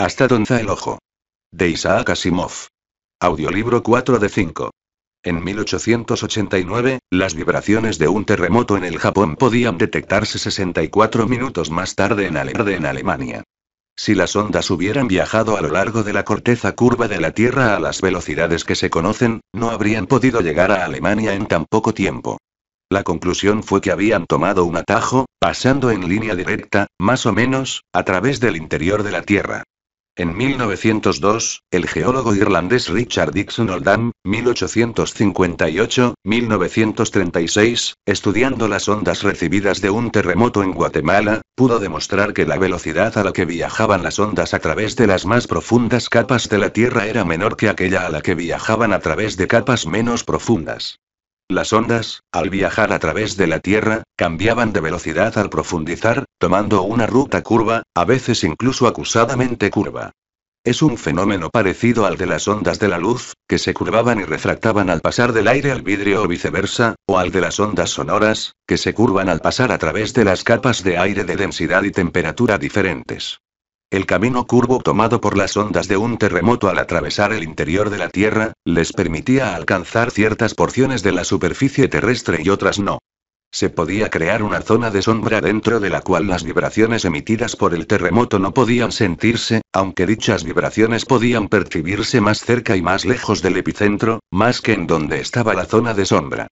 Hasta Donza el Ojo. De Isaac Asimov. Audiolibro 4 de 5. En 1889, las vibraciones de un terremoto en el Japón podían detectarse 64 minutos más tarde en, en Alemania. Si las ondas hubieran viajado a lo largo de la corteza curva de la Tierra a las velocidades que se conocen, no habrían podido llegar a Alemania en tan poco tiempo. La conclusión fue que habían tomado un atajo, pasando en línea directa, más o menos, a través del interior de la Tierra. En 1902, el geólogo irlandés Richard Dixon Oldham, 1858-1936, estudiando las ondas recibidas de un terremoto en Guatemala, pudo demostrar que la velocidad a la que viajaban las ondas a través de las más profundas capas de la Tierra era menor que aquella a la que viajaban a través de capas menos profundas. Las ondas, al viajar a través de la Tierra, cambiaban de velocidad al profundizar, tomando una ruta curva, a veces incluso acusadamente curva. Es un fenómeno parecido al de las ondas de la luz, que se curvaban y refractaban al pasar del aire al vidrio o viceversa, o al de las ondas sonoras, que se curvan al pasar a través de las capas de aire de densidad y temperatura diferentes. El camino curvo tomado por las ondas de un terremoto al atravesar el interior de la Tierra, les permitía alcanzar ciertas porciones de la superficie terrestre y otras no. Se podía crear una zona de sombra dentro de la cual las vibraciones emitidas por el terremoto no podían sentirse, aunque dichas vibraciones podían percibirse más cerca y más lejos del epicentro, más que en donde estaba la zona de sombra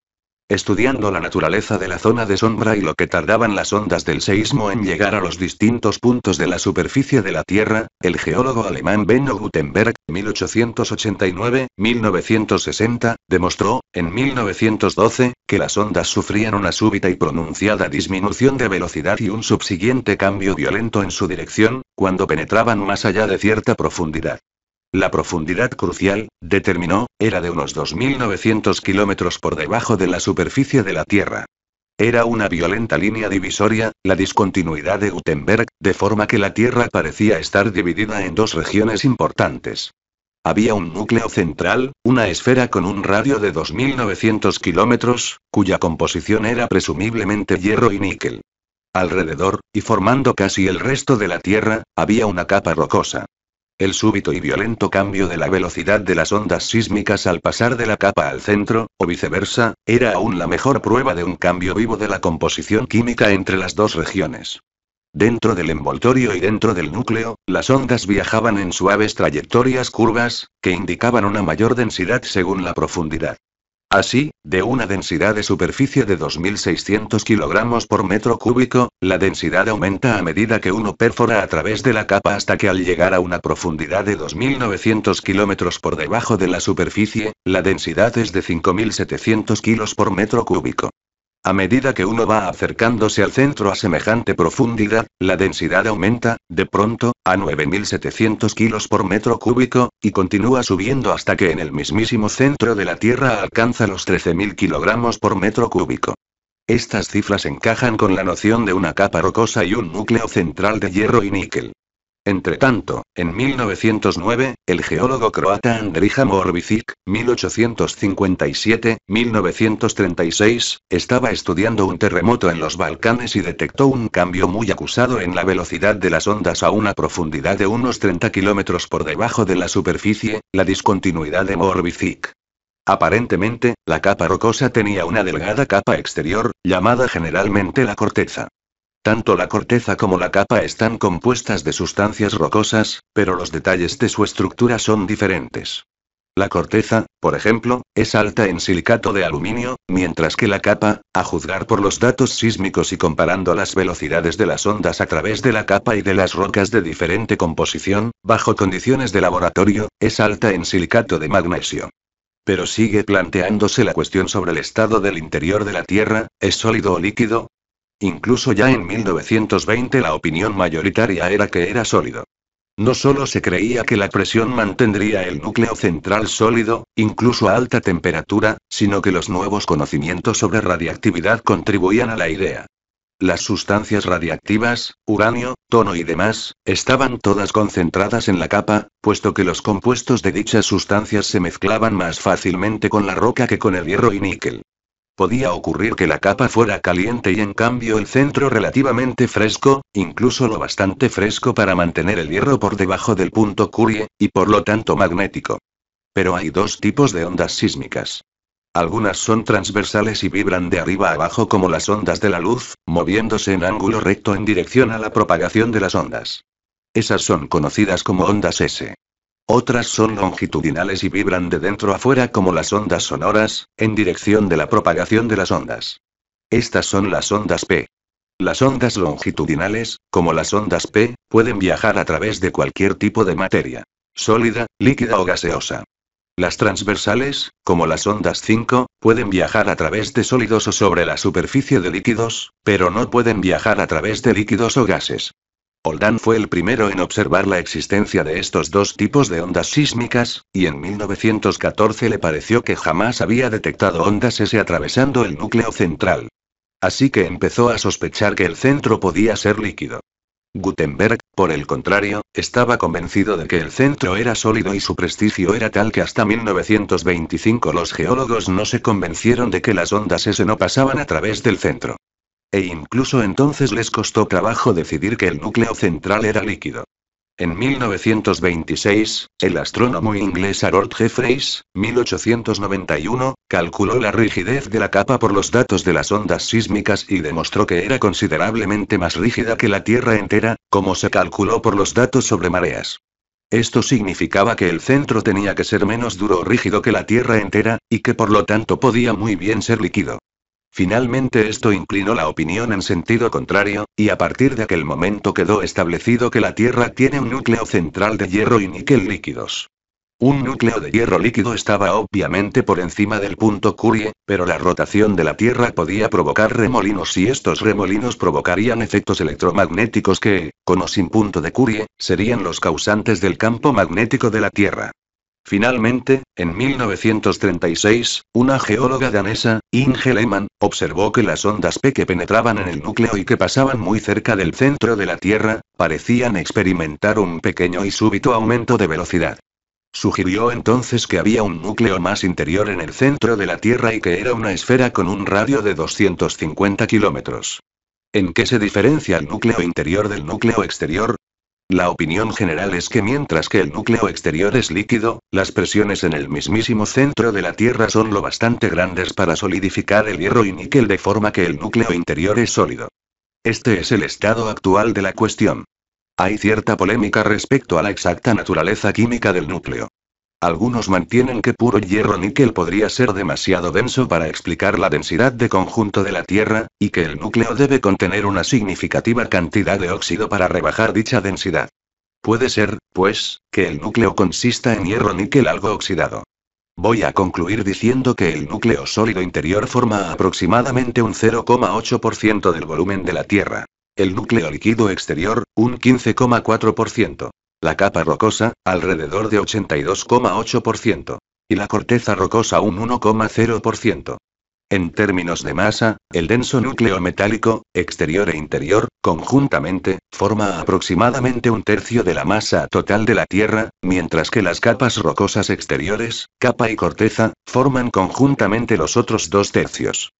estudiando la naturaleza de la zona de sombra y lo que tardaban las ondas del seísmo en llegar a los distintos puntos de la superficie de la Tierra, el geólogo alemán Benno Gutenberg, 1889-1960, demostró, en 1912, que las ondas sufrían una súbita y pronunciada disminución de velocidad y un subsiguiente cambio violento en su dirección, cuando penetraban más allá de cierta profundidad. La profundidad crucial, determinó, era de unos 2.900 kilómetros por debajo de la superficie de la Tierra. Era una violenta línea divisoria, la discontinuidad de Gutenberg, de forma que la Tierra parecía estar dividida en dos regiones importantes. Había un núcleo central, una esfera con un radio de 2.900 kilómetros, cuya composición era presumiblemente hierro y níquel. Alrededor, y formando casi el resto de la Tierra, había una capa rocosa. El súbito y violento cambio de la velocidad de las ondas sísmicas al pasar de la capa al centro, o viceversa, era aún la mejor prueba de un cambio vivo de la composición química entre las dos regiones. Dentro del envoltorio y dentro del núcleo, las ondas viajaban en suaves trayectorias curvas, que indicaban una mayor densidad según la profundidad. Así, de una densidad de superficie de 2.600 kilogramos por metro cúbico, la densidad aumenta a medida que uno perfora a través de la capa hasta que al llegar a una profundidad de 2.900 kilómetros por debajo de la superficie, la densidad es de 5.700 kilos por metro cúbico. A medida que uno va acercándose al centro a semejante profundidad, la densidad aumenta, de pronto, a 9.700 kilos por metro cúbico, y continúa subiendo hasta que en el mismísimo centro de la Tierra alcanza los 13.000 kilogramos por metro cúbico. Estas cifras encajan con la noción de una capa rocosa y un núcleo central de hierro y níquel tanto, en 1909, el geólogo croata Andrija Morbicic, 1857-1936, estaba estudiando un terremoto en los Balcanes y detectó un cambio muy acusado en la velocidad de las ondas a una profundidad de unos 30 kilómetros por debajo de la superficie, la discontinuidad de Morbicic. Aparentemente, la capa rocosa tenía una delgada capa exterior, llamada generalmente la corteza. Tanto la corteza como la capa están compuestas de sustancias rocosas, pero los detalles de su estructura son diferentes. La corteza, por ejemplo, es alta en silicato de aluminio, mientras que la capa, a juzgar por los datos sísmicos y comparando las velocidades de las ondas a través de la capa y de las rocas de diferente composición, bajo condiciones de laboratorio, es alta en silicato de magnesio. Pero sigue planteándose la cuestión sobre el estado del interior de la Tierra, ¿es sólido o líquido? Incluso ya en 1920 la opinión mayoritaria era que era sólido. No solo se creía que la presión mantendría el núcleo central sólido, incluso a alta temperatura, sino que los nuevos conocimientos sobre radiactividad contribuían a la idea. Las sustancias radiactivas, uranio, tono y demás, estaban todas concentradas en la capa, puesto que los compuestos de dichas sustancias se mezclaban más fácilmente con la roca que con el hierro y níquel. Podía ocurrir que la capa fuera caliente y en cambio el centro relativamente fresco, incluso lo bastante fresco para mantener el hierro por debajo del punto Curie, y por lo tanto magnético. Pero hay dos tipos de ondas sísmicas. Algunas son transversales y vibran de arriba a abajo como las ondas de la luz, moviéndose en ángulo recto en dirección a la propagación de las ondas. Esas son conocidas como ondas S. Otras son longitudinales y vibran de dentro a fuera como las ondas sonoras, en dirección de la propagación de las ondas. Estas son las ondas P. Las ondas longitudinales, como las ondas P, pueden viajar a través de cualquier tipo de materia, sólida, líquida o gaseosa. Las transversales, como las ondas 5, pueden viajar a través de sólidos o sobre la superficie de líquidos, pero no pueden viajar a través de líquidos o gases. Oldán fue el primero en observar la existencia de estos dos tipos de ondas sísmicas, y en 1914 le pareció que jamás había detectado ondas S atravesando el núcleo central. Así que empezó a sospechar que el centro podía ser líquido. Gutenberg, por el contrario, estaba convencido de que el centro era sólido y su prestigio era tal que hasta 1925 los geólogos no se convencieron de que las ondas S no pasaban a través del centro. E incluso entonces les costó trabajo decidir que el núcleo central era líquido. En 1926, el astrónomo inglés Harold Jeffreys, 1891, calculó la rigidez de la capa por los datos de las ondas sísmicas y demostró que era considerablemente más rígida que la Tierra entera, como se calculó por los datos sobre mareas. Esto significaba que el centro tenía que ser menos duro o rígido que la Tierra entera, y que por lo tanto podía muy bien ser líquido. Finalmente esto inclinó la opinión en sentido contrario, y a partir de aquel momento quedó establecido que la Tierra tiene un núcleo central de hierro y níquel líquidos. Un núcleo de hierro líquido estaba obviamente por encima del punto Curie, pero la rotación de la Tierra podía provocar remolinos y estos remolinos provocarían efectos electromagnéticos que, con o sin punto de Curie, serían los causantes del campo magnético de la Tierra. Finalmente, en 1936, una geóloga danesa, Inge Lehmann, observó que las ondas P que penetraban en el núcleo y que pasaban muy cerca del centro de la Tierra, parecían experimentar un pequeño y súbito aumento de velocidad. Sugirió entonces que había un núcleo más interior en el centro de la Tierra y que era una esfera con un radio de 250 kilómetros. ¿En qué se diferencia el núcleo interior del núcleo exterior? La opinión general es que mientras que el núcleo exterior es líquido, las presiones en el mismísimo centro de la Tierra son lo bastante grandes para solidificar el hierro y níquel de forma que el núcleo interior es sólido. Este es el estado actual de la cuestión. Hay cierta polémica respecto a la exacta naturaleza química del núcleo. Algunos mantienen que puro hierro-níquel podría ser demasiado denso para explicar la densidad de conjunto de la Tierra, y que el núcleo debe contener una significativa cantidad de óxido para rebajar dicha densidad. Puede ser, pues, que el núcleo consista en hierro-níquel algo oxidado. Voy a concluir diciendo que el núcleo sólido interior forma aproximadamente un 0,8% del volumen de la Tierra. El núcleo líquido exterior, un 15,4%. La capa rocosa, alrededor de 82,8%. Y la corteza rocosa un 1,0%. En términos de masa, el denso núcleo metálico, exterior e interior, conjuntamente, forma aproximadamente un tercio de la masa total de la Tierra, mientras que las capas rocosas exteriores, capa y corteza, forman conjuntamente los otros dos tercios.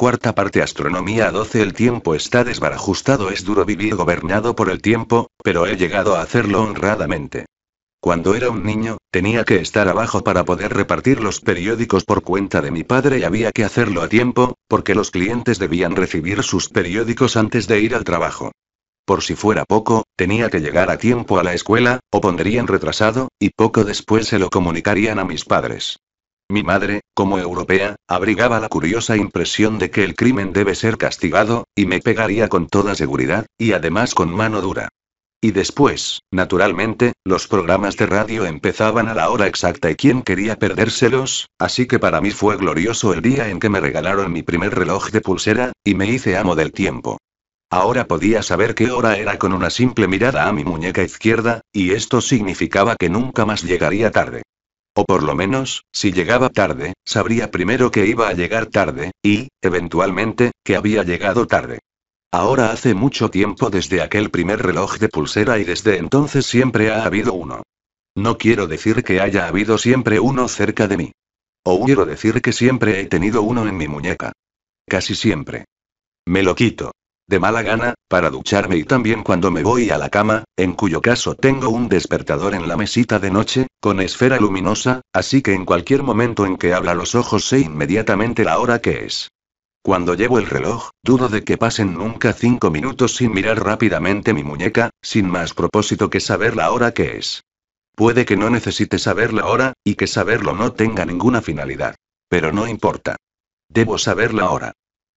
Cuarta parte Astronomía 12 El tiempo está desbarajustado es duro vivir gobernado por el tiempo, pero he llegado a hacerlo honradamente. Cuando era un niño, tenía que estar abajo para poder repartir los periódicos por cuenta de mi padre y había que hacerlo a tiempo, porque los clientes debían recibir sus periódicos antes de ir al trabajo. Por si fuera poco, tenía que llegar a tiempo a la escuela, o pondrían retrasado, y poco después se lo comunicarían a mis padres. Mi madre, como europea, abrigaba la curiosa impresión de que el crimen debe ser castigado, y me pegaría con toda seguridad, y además con mano dura. Y después, naturalmente, los programas de radio empezaban a la hora exacta y quién quería perdérselos, así que para mí fue glorioso el día en que me regalaron mi primer reloj de pulsera, y me hice amo del tiempo. Ahora podía saber qué hora era con una simple mirada a mi muñeca izquierda, y esto significaba que nunca más llegaría tarde. O por lo menos, si llegaba tarde, sabría primero que iba a llegar tarde, y, eventualmente, que había llegado tarde. Ahora hace mucho tiempo desde aquel primer reloj de pulsera y desde entonces siempre ha habido uno. No quiero decir que haya habido siempre uno cerca de mí. O quiero decir que siempre he tenido uno en mi muñeca. Casi siempre. Me lo quito de mala gana, para ducharme y también cuando me voy a la cama, en cuyo caso tengo un despertador en la mesita de noche, con esfera luminosa, así que en cualquier momento en que abra los ojos sé inmediatamente la hora que es. Cuando llevo el reloj, dudo de que pasen nunca cinco minutos sin mirar rápidamente mi muñeca, sin más propósito que saber la hora que es. Puede que no necesite saber la hora, y que saberlo no tenga ninguna finalidad. Pero no importa. Debo saber la hora.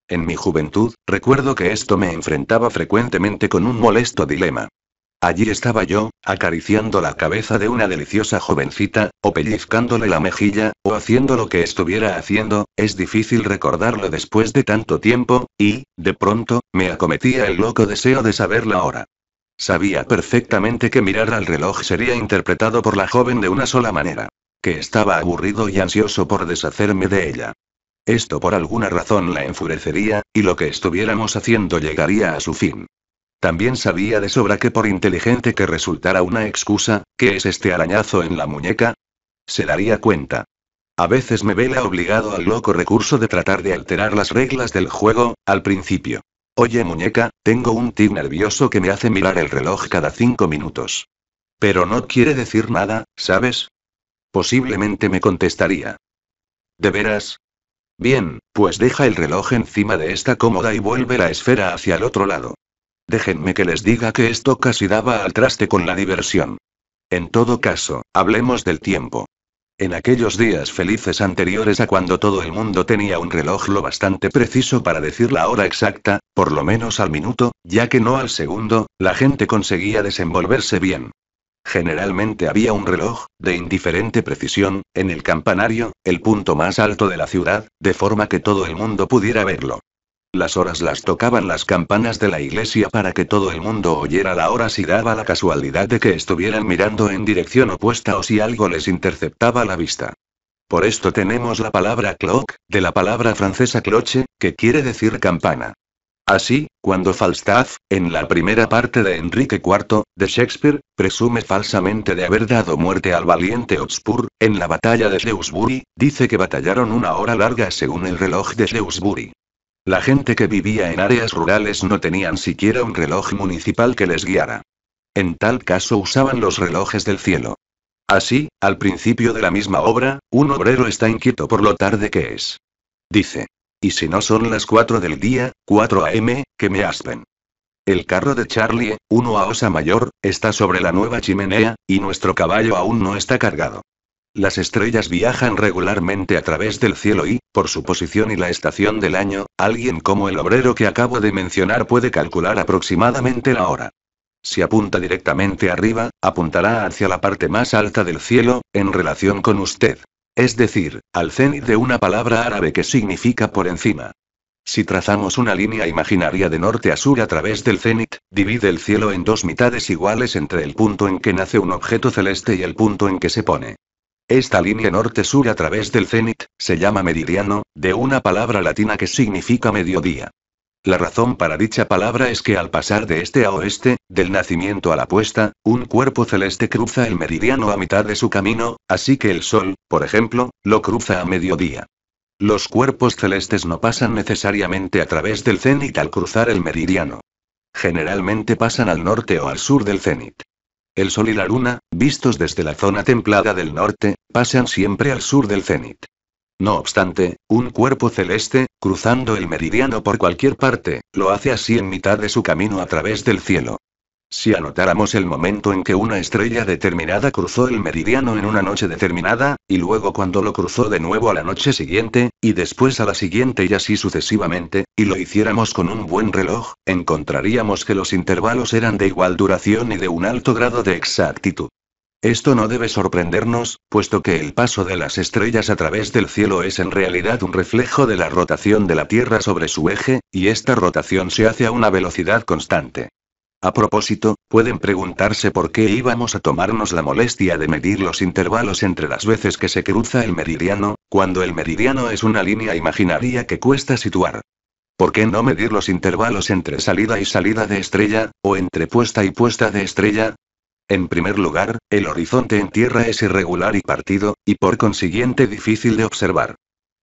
En mi juventud, recuerdo que esto me enfrentaba frecuentemente con un molesto dilema. Allí estaba yo, acariciando la cabeza de una deliciosa jovencita, o pellizcándole la mejilla, o haciendo lo que estuviera haciendo, es difícil recordarlo después de tanto tiempo, y, de pronto, me acometía el loco deseo de saber la hora. Sabía perfectamente que mirar al reloj sería interpretado por la joven de una sola manera, que estaba aburrido y ansioso por deshacerme de ella. Esto por alguna razón la enfurecería, y lo que estuviéramos haciendo llegaría a su fin. También sabía de sobra que por inteligente que resultara una excusa, ¿qué es este arañazo en la muñeca? Se daría cuenta. A veces me vela obligado al loco recurso de tratar de alterar las reglas del juego, al principio. Oye muñeca, tengo un tic nervioso que me hace mirar el reloj cada cinco minutos. Pero no quiere decir nada, ¿sabes? Posiblemente me contestaría. ¿De veras? Bien, pues deja el reloj encima de esta cómoda y vuelve la esfera hacia el otro lado. Déjenme que les diga que esto casi daba al traste con la diversión. En todo caso, hablemos del tiempo. En aquellos días felices anteriores a cuando todo el mundo tenía un reloj lo bastante preciso para decir la hora exacta, por lo menos al minuto, ya que no al segundo, la gente conseguía desenvolverse bien. Generalmente había un reloj, de indiferente precisión, en el campanario, el punto más alto de la ciudad, de forma que todo el mundo pudiera verlo. Las horas las tocaban las campanas de la iglesia para que todo el mundo oyera la hora si daba la casualidad de que estuvieran mirando en dirección opuesta o si algo les interceptaba la vista. Por esto tenemos la palabra clock, de la palabra francesa cloche, que quiere decir campana. Así, cuando Falstaff, en la primera parte de Enrique IV, de Shakespeare, presume falsamente de haber dado muerte al valiente Hotspur, en la batalla de Shrewsbury, dice que batallaron una hora larga según el reloj de Shrewsbury. La gente que vivía en áreas rurales no tenían siquiera un reloj municipal que les guiara. En tal caso usaban los relojes del cielo. Así, al principio de la misma obra, un obrero está inquieto por lo tarde que es. Dice, y si no son las 4 del día, 4 a.m., que me aspen. El carro de Charlie, uno a osa mayor, está sobre la nueva chimenea, y nuestro caballo aún no está cargado. Las estrellas viajan regularmente a través del cielo y, por su posición y la estación del año, alguien como el obrero que acabo de mencionar puede calcular aproximadamente la hora. Si apunta directamente arriba, apuntará hacia la parte más alta del cielo, en relación con usted. Es decir, al cenit de una palabra árabe que significa por encima. Si trazamos una línea imaginaria de norte a sur a través del cenit, divide el cielo en dos mitades iguales entre el punto en que nace un objeto celeste y el punto en que se pone. Esta línea norte-sur a través del cenit, se llama meridiano, de una palabra latina que significa mediodía. La razón para dicha palabra es que al pasar de este a oeste, del nacimiento a la puesta, un cuerpo celeste cruza el meridiano a mitad de su camino, así que el Sol, por ejemplo, lo cruza a mediodía. Los cuerpos celestes no pasan necesariamente a través del cenit al cruzar el meridiano. Generalmente pasan al norte o al sur del cenit. El Sol y la Luna, vistos desde la zona templada del norte, pasan siempre al sur del cenit. No obstante, un cuerpo celeste, cruzando el meridiano por cualquier parte, lo hace así en mitad de su camino a través del cielo. Si anotáramos el momento en que una estrella determinada cruzó el meridiano en una noche determinada, y luego cuando lo cruzó de nuevo a la noche siguiente, y después a la siguiente y así sucesivamente, y lo hiciéramos con un buen reloj, encontraríamos que los intervalos eran de igual duración y de un alto grado de exactitud. Esto no debe sorprendernos, puesto que el paso de las estrellas a través del cielo es en realidad un reflejo de la rotación de la Tierra sobre su eje, y esta rotación se hace a una velocidad constante. A propósito, pueden preguntarse por qué íbamos a tomarnos la molestia de medir los intervalos entre las veces que se cruza el meridiano, cuando el meridiano es una línea imaginaria que cuesta situar. ¿Por qué no medir los intervalos entre salida y salida de estrella, o entre puesta y puesta de estrella? En primer lugar, el horizonte en tierra es irregular y partido, y por consiguiente difícil de observar.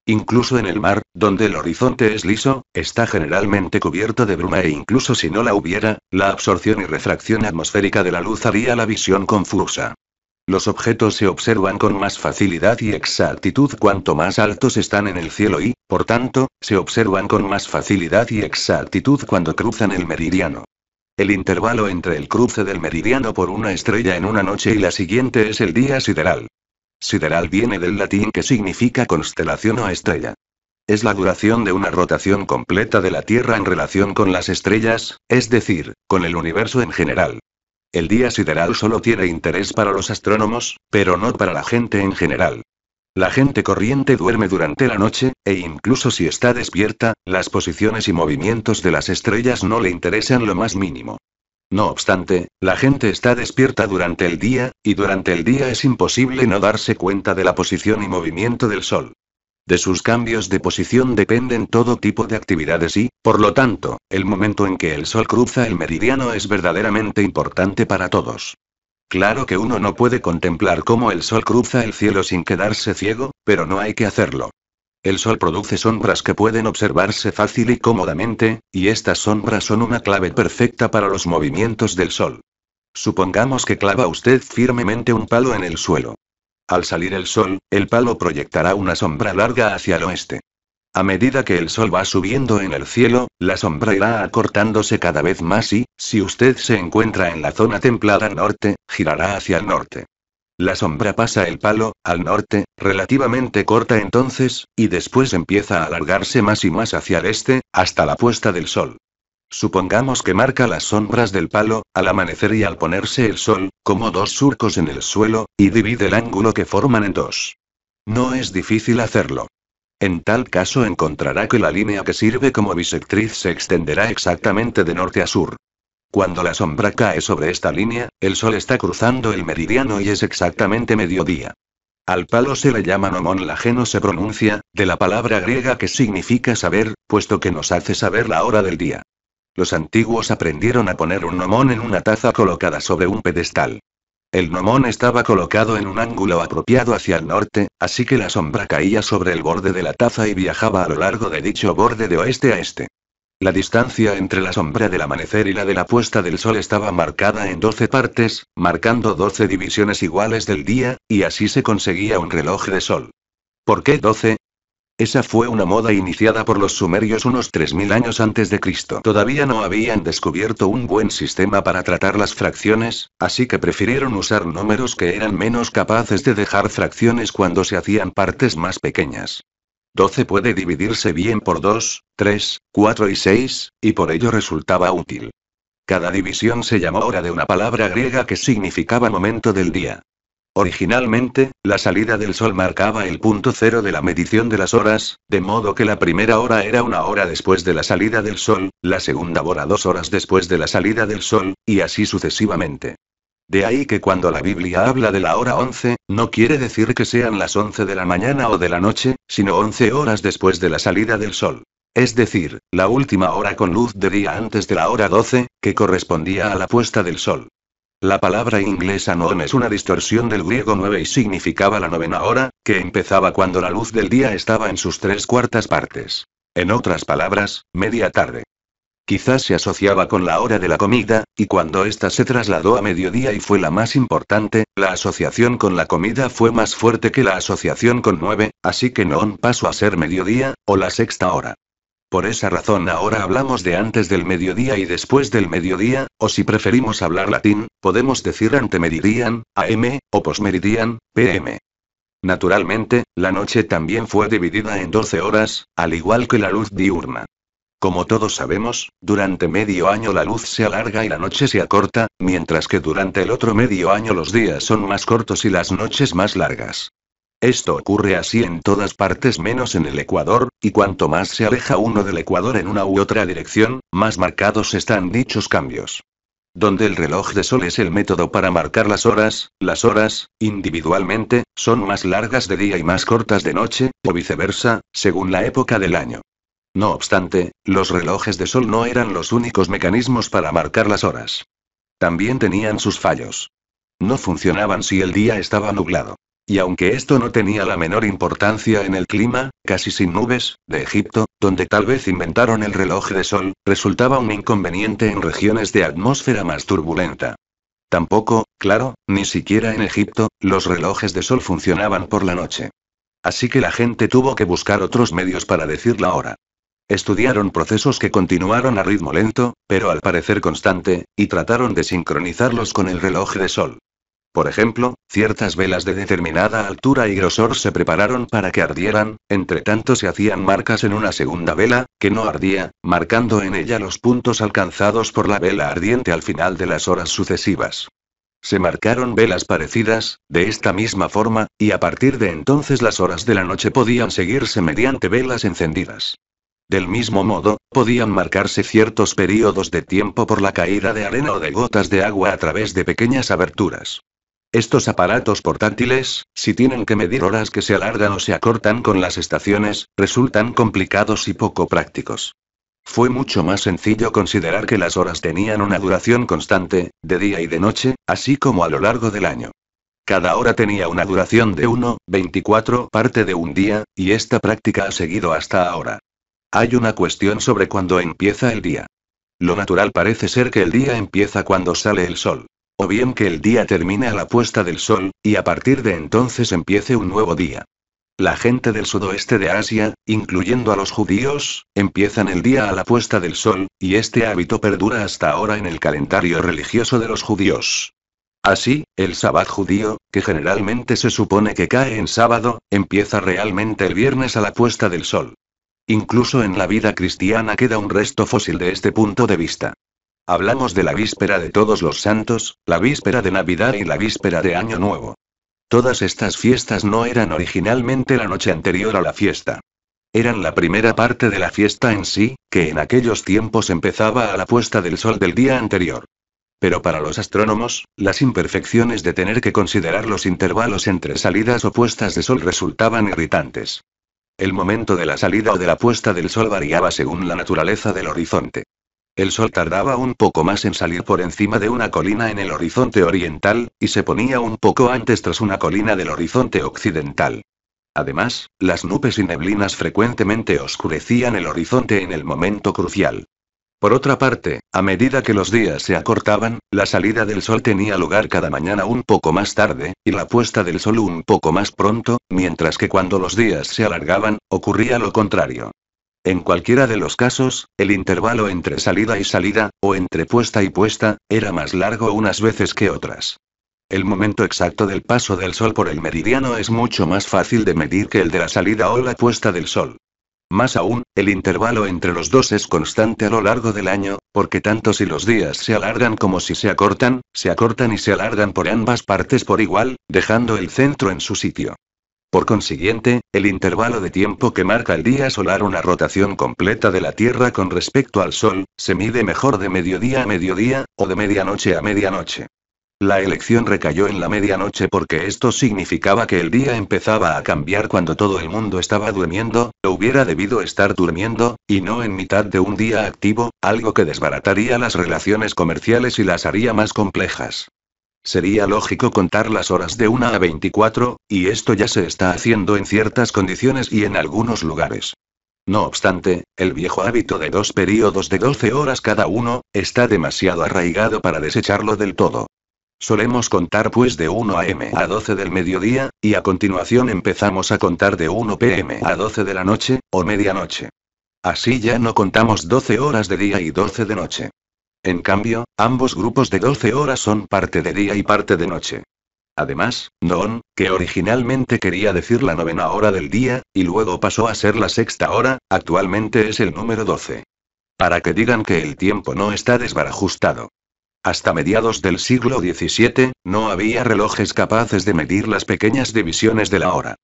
Incluso en el mar, donde el horizonte es liso, está generalmente cubierto de bruma e incluso si no la hubiera, la absorción y refracción atmosférica de la luz haría la visión confusa. Los objetos se observan con más facilidad y exactitud cuanto más altos están en el cielo y, por tanto, se observan con más facilidad y exactitud cuando cruzan el meridiano. El intervalo entre el cruce del meridiano por una estrella en una noche y la siguiente es el día sideral. Sideral viene del latín que significa constelación o estrella. Es la duración de una rotación completa de la Tierra en relación con las estrellas, es decir, con el universo en general. El día sideral solo tiene interés para los astrónomos, pero no para la gente en general. La gente corriente duerme durante la noche, e incluso si está despierta, las posiciones y movimientos de las estrellas no le interesan lo más mínimo. No obstante, la gente está despierta durante el día, y durante el día es imposible no darse cuenta de la posición y movimiento del Sol. De sus cambios de posición dependen todo tipo de actividades y, por lo tanto, el momento en que el Sol cruza el meridiano es verdaderamente importante para todos. Claro que uno no puede contemplar cómo el sol cruza el cielo sin quedarse ciego, pero no hay que hacerlo. El sol produce sombras que pueden observarse fácil y cómodamente, y estas sombras son una clave perfecta para los movimientos del sol. Supongamos que clava usted firmemente un palo en el suelo. Al salir el sol, el palo proyectará una sombra larga hacia el oeste. A medida que el sol va subiendo en el cielo, la sombra irá acortándose cada vez más y, si usted se encuentra en la zona templada norte, girará hacia el norte. La sombra pasa el palo, al norte, relativamente corta entonces, y después empieza a alargarse más y más hacia el este, hasta la puesta del sol. Supongamos que marca las sombras del palo, al amanecer y al ponerse el sol, como dos surcos en el suelo, y divide el ángulo que forman en dos. No es difícil hacerlo. En tal caso encontrará que la línea que sirve como bisectriz se extenderá exactamente de norte a sur. Cuando la sombra cae sobre esta línea, el sol está cruzando el meridiano y es exactamente mediodía. Al palo se le llama nomón, la geno se pronuncia, de la palabra griega que significa saber, puesto que nos hace saber la hora del día. Los antiguos aprendieron a poner un nomón en una taza colocada sobre un pedestal. El gnomón estaba colocado en un ángulo apropiado hacia el norte, así que la sombra caía sobre el borde de la taza y viajaba a lo largo de dicho borde de oeste a este. La distancia entre la sombra del amanecer y la de la puesta del sol estaba marcada en 12 partes, marcando 12 divisiones iguales del día, y así se conseguía un reloj de sol. ¿Por qué 12? Esa fue una moda iniciada por los sumerios unos 3.000 años antes de Cristo. Todavía no habían descubierto un buen sistema para tratar las fracciones, así que prefirieron usar números que eran menos capaces de dejar fracciones cuando se hacían partes más pequeñas. 12 puede dividirse bien por 2, 3, 4 y 6, y por ello resultaba útil. Cada división se llamó hora de una palabra griega que significaba momento del día. Originalmente, la salida del sol marcaba el punto cero de la medición de las horas, de modo que la primera hora era una hora después de la salida del sol, la segunda hora dos horas después de la salida del sol, y así sucesivamente. De ahí que cuando la Biblia habla de la hora once, no quiere decir que sean las once de la mañana o de la noche, sino 11 horas después de la salida del sol. Es decir, la última hora con luz de día antes de la hora doce, que correspondía a la puesta del sol. La palabra inglesa noon es una distorsión del griego nueve y significaba la novena hora, que empezaba cuando la luz del día estaba en sus tres cuartas partes. En otras palabras, media tarde. Quizás se asociaba con la hora de la comida, y cuando ésta se trasladó a mediodía y fue la más importante, la asociación con la comida fue más fuerte que la asociación con nueve, así que noon pasó a ser mediodía, o la sexta hora. Por esa razón ahora hablamos de antes del mediodía y después del mediodía, o si preferimos hablar latín, podemos decir ante meridian, AM, o posmeridian, PM. Naturalmente, la noche también fue dividida en 12 horas, al igual que la luz diurna. Como todos sabemos, durante medio año la luz se alarga y la noche se acorta, mientras que durante el otro medio año los días son más cortos y las noches más largas. Esto ocurre así en todas partes menos en el ecuador, y cuanto más se aleja uno del ecuador en una u otra dirección, más marcados están dichos cambios. Donde el reloj de sol es el método para marcar las horas, las horas, individualmente, son más largas de día y más cortas de noche, o viceversa, según la época del año. No obstante, los relojes de sol no eran los únicos mecanismos para marcar las horas. También tenían sus fallos. No funcionaban si el día estaba nublado. Y aunque esto no tenía la menor importancia en el clima, casi sin nubes, de Egipto, donde tal vez inventaron el reloj de sol, resultaba un inconveniente en regiones de atmósfera más turbulenta. Tampoco, claro, ni siquiera en Egipto, los relojes de sol funcionaban por la noche. Así que la gente tuvo que buscar otros medios para decir la hora. Estudiaron procesos que continuaron a ritmo lento, pero al parecer constante, y trataron de sincronizarlos con el reloj de sol. Por ejemplo, ciertas velas de determinada altura y grosor se prepararon para que ardieran, entre tanto se hacían marcas en una segunda vela, que no ardía, marcando en ella los puntos alcanzados por la vela ardiente al final de las horas sucesivas. Se marcaron velas parecidas, de esta misma forma, y a partir de entonces las horas de la noche podían seguirse mediante velas encendidas. Del mismo modo, podían marcarse ciertos periodos de tiempo por la caída de arena o de gotas de agua a través de pequeñas aberturas. Estos aparatos portátiles, si tienen que medir horas que se alargan o se acortan con las estaciones, resultan complicados y poco prácticos. Fue mucho más sencillo considerar que las horas tenían una duración constante, de día y de noche, así como a lo largo del año. Cada hora tenía una duración de 1,24 parte de un día, y esta práctica ha seguido hasta ahora. Hay una cuestión sobre cuándo empieza el día. Lo natural parece ser que el día empieza cuando sale el sol o bien que el día termine a la puesta del sol, y a partir de entonces empiece un nuevo día. La gente del sudoeste de Asia, incluyendo a los judíos, empiezan el día a la puesta del sol, y este hábito perdura hasta ahora en el calendario religioso de los judíos. Así, el sabbat judío, que generalmente se supone que cae en sábado, empieza realmente el viernes a la puesta del sol. Incluso en la vida cristiana queda un resto fósil de este punto de vista. Hablamos de la víspera de todos los santos, la víspera de Navidad y la víspera de Año Nuevo. Todas estas fiestas no eran originalmente la noche anterior a la fiesta. Eran la primera parte de la fiesta en sí, que en aquellos tiempos empezaba a la puesta del sol del día anterior. Pero para los astrónomos, las imperfecciones de tener que considerar los intervalos entre salidas o puestas de sol resultaban irritantes. El momento de la salida o de la puesta del sol variaba según la naturaleza del horizonte. El sol tardaba un poco más en salir por encima de una colina en el horizonte oriental, y se ponía un poco antes tras una colina del horizonte occidental. Además, las nubes y neblinas frecuentemente oscurecían el horizonte en el momento crucial. Por otra parte, a medida que los días se acortaban, la salida del sol tenía lugar cada mañana un poco más tarde, y la puesta del sol un poco más pronto, mientras que cuando los días se alargaban, ocurría lo contrario. En cualquiera de los casos, el intervalo entre salida y salida, o entre puesta y puesta, era más largo unas veces que otras. El momento exacto del paso del sol por el meridiano es mucho más fácil de medir que el de la salida o la puesta del sol. Más aún, el intervalo entre los dos es constante a lo largo del año, porque tanto si los días se alargan como si se acortan, se acortan y se alargan por ambas partes por igual, dejando el centro en su sitio. Por consiguiente, el intervalo de tiempo que marca el día solar una rotación completa de la Tierra con respecto al Sol, se mide mejor de mediodía a mediodía, o de medianoche a medianoche. La elección recayó en la medianoche porque esto significaba que el día empezaba a cambiar cuando todo el mundo estaba durmiendo, o hubiera debido estar durmiendo, y no en mitad de un día activo, algo que desbarataría las relaciones comerciales y las haría más complejas. Sería lógico contar las horas de 1 a 24, y esto ya se está haciendo en ciertas condiciones y en algunos lugares. No obstante, el viejo hábito de dos periodos de 12 horas cada uno, está demasiado arraigado para desecharlo del todo. Solemos contar pues de 1 a.m. a 12 del mediodía, y a continuación empezamos a contar de 1 p.m. a 12 de la noche, o medianoche. Así ya no contamos 12 horas de día y 12 de noche. En cambio, ambos grupos de 12 horas son parte de día y parte de noche. Además, Noon, que originalmente quería decir la novena hora del día, y luego pasó a ser la sexta hora, actualmente es el número 12. Para que digan que el tiempo no está desbarajustado. Hasta mediados del siglo XVII, no había relojes capaces de medir las pequeñas divisiones de la hora.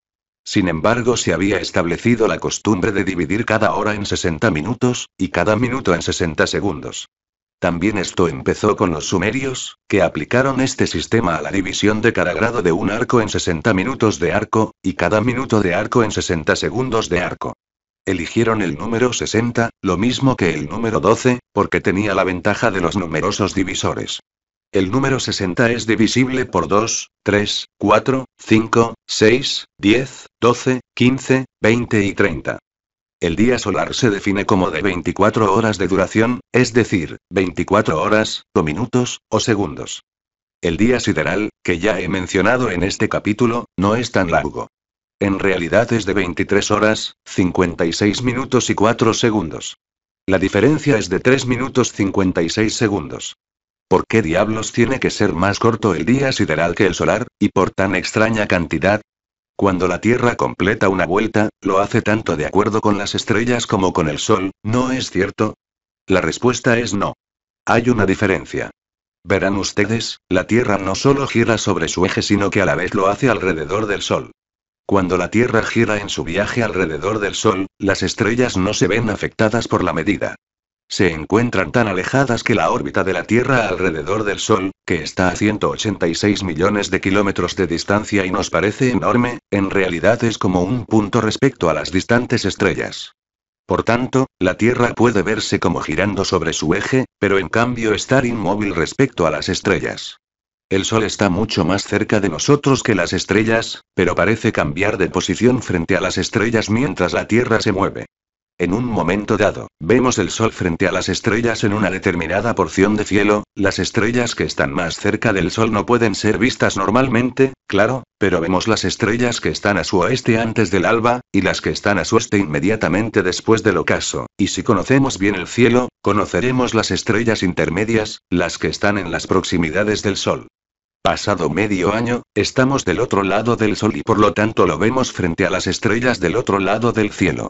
Sin embargo, se había establecido la costumbre de dividir cada hora en 60 minutos, y cada minuto en 60 segundos. También esto empezó con los sumerios, que aplicaron este sistema a la división de cada grado de un arco en 60 minutos de arco, y cada minuto de arco en 60 segundos de arco. Eligieron el número 60, lo mismo que el número 12, porque tenía la ventaja de los numerosos divisores. El número 60 es divisible por 2, 3, 4, 5, 6, 10, 12, 15, 20 y 30. El día solar se define como de 24 horas de duración, es decir, 24 horas, o minutos, o segundos. El día sideral, que ya he mencionado en este capítulo, no es tan largo. En realidad es de 23 horas, 56 minutos y 4 segundos. La diferencia es de 3 minutos 56 segundos. ¿Por qué diablos tiene que ser más corto el día sideral que el solar, y por tan extraña cantidad? Cuando la Tierra completa una vuelta, lo hace tanto de acuerdo con las estrellas como con el Sol, ¿no es cierto? La respuesta es no. Hay una diferencia. Verán ustedes, la Tierra no solo gira sobre su eje, sino que a la vez lo hace alrededor del Sol. Cuando la Tierra gira en su viaje alrededor del Sol, las estrellas no se ven afectadas por la medida. Se encuentran tan alejadas que la órbita de la Tierra alrededor del Sol, que está a 186 millones de kilómetros de distancia y nos parece enorme, en realidad es como un punto respecto a las distantes estrellas. Por tanto, la Tierra puede verse como girando sobre su eje, pero en cambio estar inmóvil respecto a las estrellas. El Sol está mucho más cerca de nosotros que las estrellas, pero parece cambiar de posición frente a las estrellas mientras la Tierra se mueve. En un momento dado, vemos el Sol frente a las estrellas en una determinada porción de cielo, las estrellas que están más cerca del Sol no pueden ser vistas normalmente, claro, pero vemos las estrellas que están a su oeste antes del alba, y las que están a su oeste inmediatamente después del ocaso, y si conocemos bien el cielo, conoceremos las estrellas intermedias, las que están en las proximidades del Sol. Pasado medio año, estamos del otro lado del Sol y por lo tanto lo vemos frente a las estrellas del otro lado del cielo.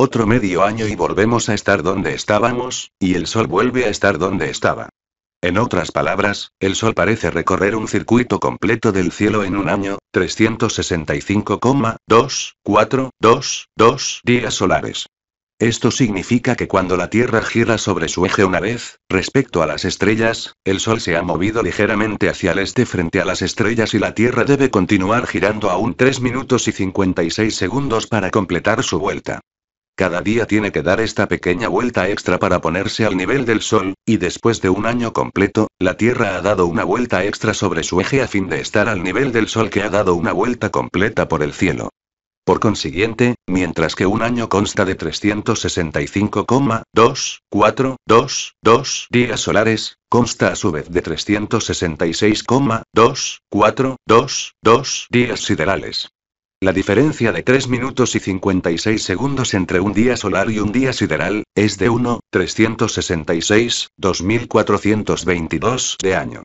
Otro medio año y volvemos a estar donde estábamos, y el sol vuelve a estar donde estaba. En otras palabras, el Sol parece recorrer un circuito completo del cielo en un año, 365,2,4,2,2 días solares. Esto significa que cuando la Tierra gira sobre su eje una vez, respecto a las estrellas, el Sol se ha movido ligeramente hacia el este frente a las estrellas y la Tierra debe continuar girando aún 3 minutos y 56 segundos para completar su vuelta. Cada día tiene que dar esta pequeña vuelta extra para ponerse al nivel del Sol, y después de un año completo, la Tierra ha dado una vuelta extra sobre su eje a fin de estar al nivel del Sol que ha dado una vuelta completa por el cielo. Por consiguiente, mientras que un año consta de 365,2422 días solares, consta a su vez de 366,2422 días siderales. La diferencia de 3 minutos y 56 segundos entre un día solar y un día sideral, es de 1,366,2422 de año.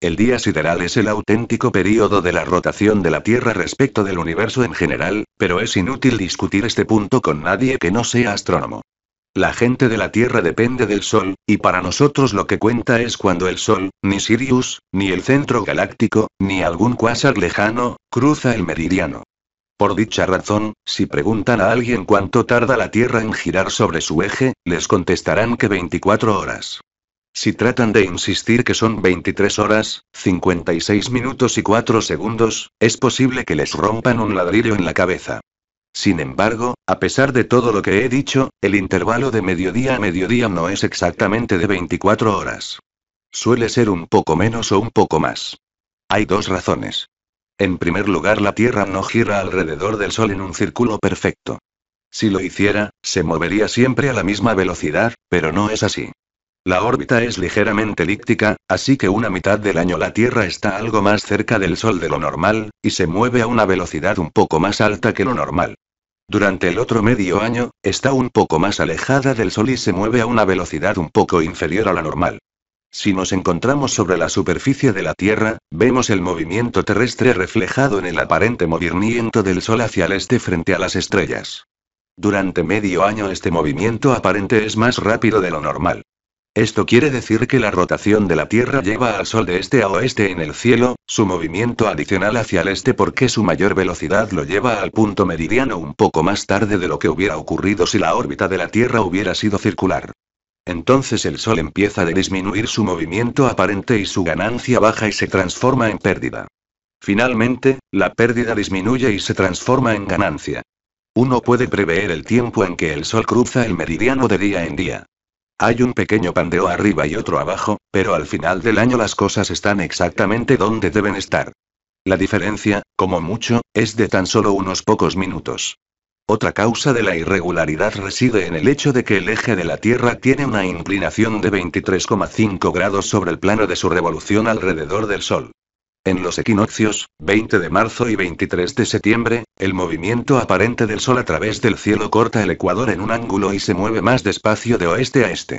El día sideral es el auténtico período de la rotación de la Tierra respecto del universo en general, pero es inútil discutir este punto con nadie que no sea astrónomo. La gente de la Tierra depende del Sol, y para nosotros lo que cuenta es cuando el Sol, ni Sirius, ni el centro galáctico, ni algún cuásar lejano, cruza el meridiano. Por dicha razón, si preguntan a alguien cuánto tarda la Tierra en girar sobre su eje, les contestarán que 24 horas. Si tratan de insistir que son 23 horas, 56 minutos y 4 segundos, es posible que les rompan un ladrillo en la cabeza. Sin embargo, a pesar de todo lo que he dicho, el intervalo de mediodía a mediodía no es exactamente de 24 horas. Suele ser un poco menos o un poco más. Hay dos razones. En primer lugar, la Tierra no gira alrededor del Sol en un círculo perfecto. Si lo hiciera, se movería siempre a la misma velocidad, pero no es así. La órbita es ligeramente elíptica, así que una mitad del año la Tierra está algo más cerca del Sol de lo normal, y se mueve a una velocidad un poco más alta que lo normal. Durante el otro medio año, está un poco más alejada del Sol y se mueve a una velocidad un poco inferior a la normal. Si nos encontramos sobre la superficie de la Tierra, vemos el movimiento terrestre reflejado en el aparente movimiento del Sol hacia el este frente a las estrellas. Durante medio año este movimiento aparente es más rápido de lo normal. Esto quiere decir que la rotación de la Tierra lleva al Sol de este a oeste en el cielo, su movimiento adicional hacia el este porque su mayor velocidad lo lleva al punto meridiano un poco más tarde de lo que hubiera ocurrido si la órbita de la Tierra hubiera sido circular. Entonces el Sol empieza a disminuir su movimiento aparente y su ganancia baja y se transforma en pérdida. Finalmente, la pérdida disminuye y se transforma en ganancia. Uno puede prever el tiempo en que el Sol cruza el meridiano de día en día. Hay un pequeño pandeo arriba y otro abajo, pero al final del año las cosas están exactamente donde deben estar. La diferencia, como mucho, es de tan solo unos pocos minutos. Otra causa de la irregularidad reside en el hecho de que el eje de la Tierra tiene una inclinación de 23,5 grados sobre el plano de su revolución alrededor del Sol. En los equinoccios, 20 de marzo y 23 de septiembre, el movimiento aparente del Sol a través del cielo corta el ecuador en un ángulo y se mueve más despacio de oeste a este.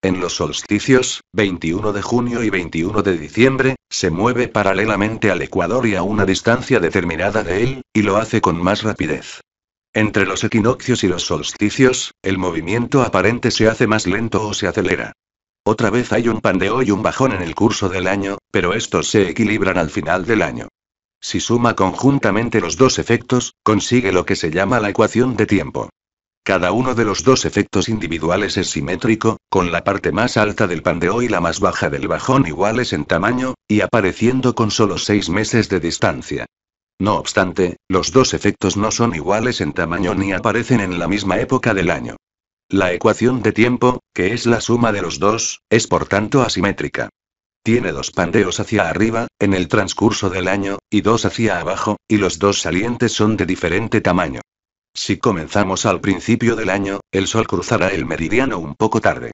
En los solsticios, 21 de junio y 21 de diciembre, se mueve paralelamente al ecuador y a una distancia determinada de él, y lo hace con más rapidez. Entre los equinoccios y los solsticios, el movimiento aparente se hace más lento o se acelera. Otra vez hay un pandeo y un bajón en el curso del año, pero estos se equilibran al final del año. Si suma conjuntamente los dos efectos, consigue lo que se llama la ecuación de tiempo. Cada uno de los dos efectos individuales es simétrico, con la parte más alta del pandeo y la más baja del bajón iguales en tamaño, y apareciendo con solo seis meses de distancia. No obstante, los dos efectos no son iguales en tamaño ni aparecen en la misma época del año. La ecuación de tiempo, que es la suma de los dos, es por tanto asimétrica. Tiene dos pandeos hacia arriba, en el transcurso del año, y dos hacia abajo, y los dos salientes son de diferente tamaño. Si comenzamos al principio del año, el Sol cruzará el meridiano un poco tarde.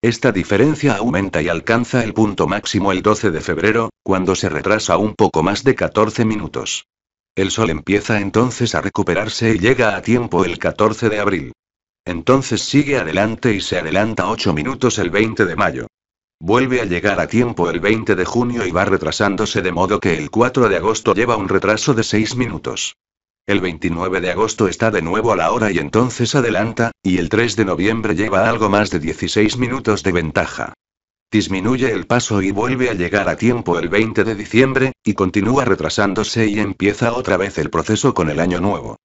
Esta diferencia aumenta y alcanza el punto máximo el 12 de febrero, cuando se retrasa un poco más de 14 minutos. El sol empieza entonces a recuperarse y llega a tiempo el 14 de abril. Entonces sigue adelante y se adelanta 8 minutos el 20 de mayo. Vuelve a llegar a tiempo el 20 de junio y va retrasándose de modo que el 4 de agosto lleva un retraso de 6 minutos. El 29 de agosto está de nuevo a la hora y entonces adelanta, y el 3 de noviembre lleva algo más de 16 minutos de ventaja. Disminuye el paso y vuelve a llegar a tiempo el 20 de diciembre, y continúa retrasándose y empieza otra vez el proceso con el año nuevo.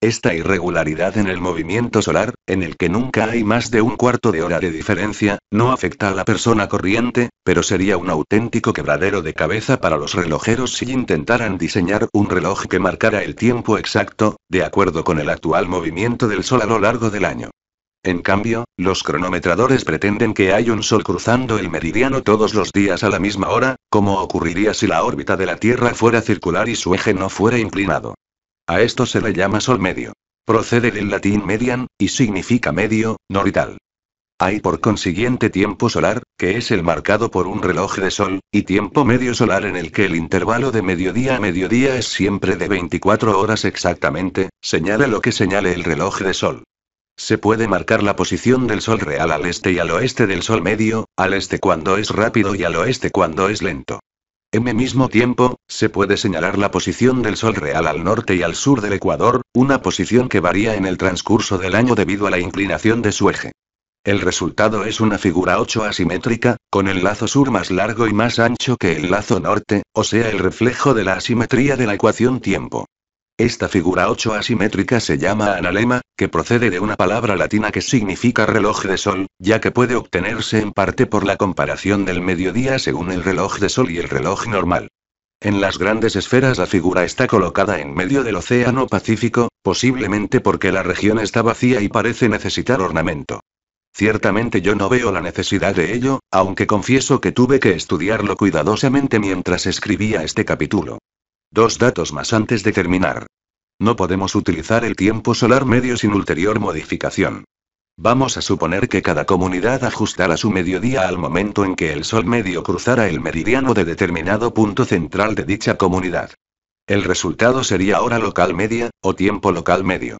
Esta irregularidad en el movimiento solar, en el que nunca hay más de un cuarto de hora de diferencia, no afecta a la persona corriente, pero sería un auténtico quebradero de cabeza para los relojeros si intentaran diseñar un reloj que marcara el tiempo exacto, de acuerdo con el actual movimiento del sol a lo largo del año. En cambio, los cronometradores pretenden que hay un sol cruzando el meridiano todos los días a la misma hora, como ocurriría si la órbita de la Tierra fuera circular y su eje no fuera inclinado. A esto se le llama sol medio. Procede del latín median, y significa medio, norital. Hay por consiguiente tiempo solar, que es el marcado por un reloj de sol, y tiempo medio solar en el que el intervalo de mediodía a mediodía es siempre de 24 horas exactamente, señala lo que señale el reloj de sol. Se puede marcar la posición del Sol real al este y al oeste del Sol medio, al este cuando es rápido y al oeste cuando es lento. En el mismo tiempo, se puede señalar la posición del Sol real al norte y al sur del Ecuador, una posición que varía en el transcurso del año debido a la inclinación de su eje. El resultado es una figura 8 asimétrica, con el lazo sur más largo y más ancho que el lazo norte, o sea el reflejo de la asimetría de la ecuación tiempo. Esta figura 8 asimétrica se llama analema, que procede de una palabra latina que significa reloj de sol, ya que puede obtenerse en parte por la comparación del mediodía según el reloj de sol y el reloj normal. En las grandes esferas la figura está colocada en medio del Océano Pacífico, posiblemente porque la región está vacía y parece necesitar ornamento. Ciertamente yo no veo la necesidad de ello, aunque confieso que tuve que estudiarlo cuidadosamente mientras escribía este capítulo. Dos datos más antes de terminar. No podemos utilizar el tiempo solar medio sin ulterior modificación. Vamos a suponer que cada comunidad ajustara su mediodía al momento en que el sol medio cruzara el meridiano de determinado punto central de dicha comunidad. El resultado sería hora local media, o tiempo local medio.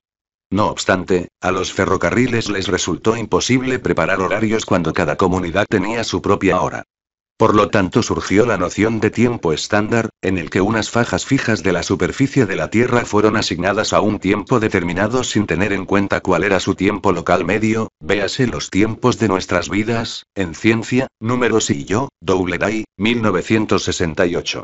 No obstante, a los ferrocarriles les resultó imposible preparar horarios cuando cada comunidad tenía su propia hora. Por lo tanto surgió la noción de tiempo estándar, en el que unas fajas fijas de la superficie de la Tierra fueron asignadas a un tiempo determinado sin tener en cuenta cuál era su tiempo local medio, véase los tiempos de nuestras vidas, en ciencia, números y yo, Doubleday, 1968.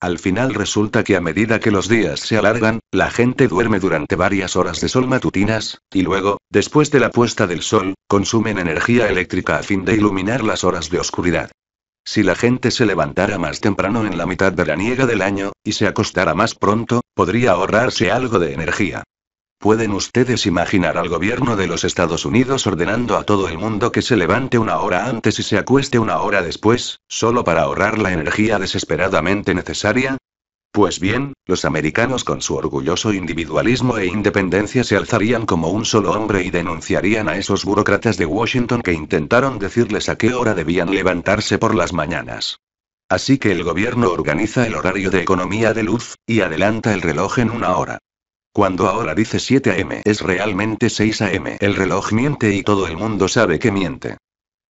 Al final resulta que a medida que los días se alargan, la gente duerme durante varias horas de sol matutinas, y luego, después de la puesta del sol, consumen energía eléctrica a fin de iluminar las horas de oscuridad. Si la gente se levantara más temprano en la mitad de la del año, y se acostara más pronto, podría ahorrarse algo de energía. ¿Pueden ustedes imaginar al gobierno de los Estados Unidos ordenando a todo el mundo que se levante una hora antes y se acueste una hora después, solo para ahorrar la energía desesperadamente necesaria? Pues bien, los americanos con su orgulloso individualismo e independencia se alzarían como un solo hombre y denunciarían a esos burócratas de Washington que intentaron decirles a qué hora debían levantarse por las mañanas. Así que el gobierno organiza el horario de economía de luz, y adelanta el reloj en una hora. Cuando ahora dice 7 am es realmente 6 am, el reloj miente y todo el mundo sabe que miente.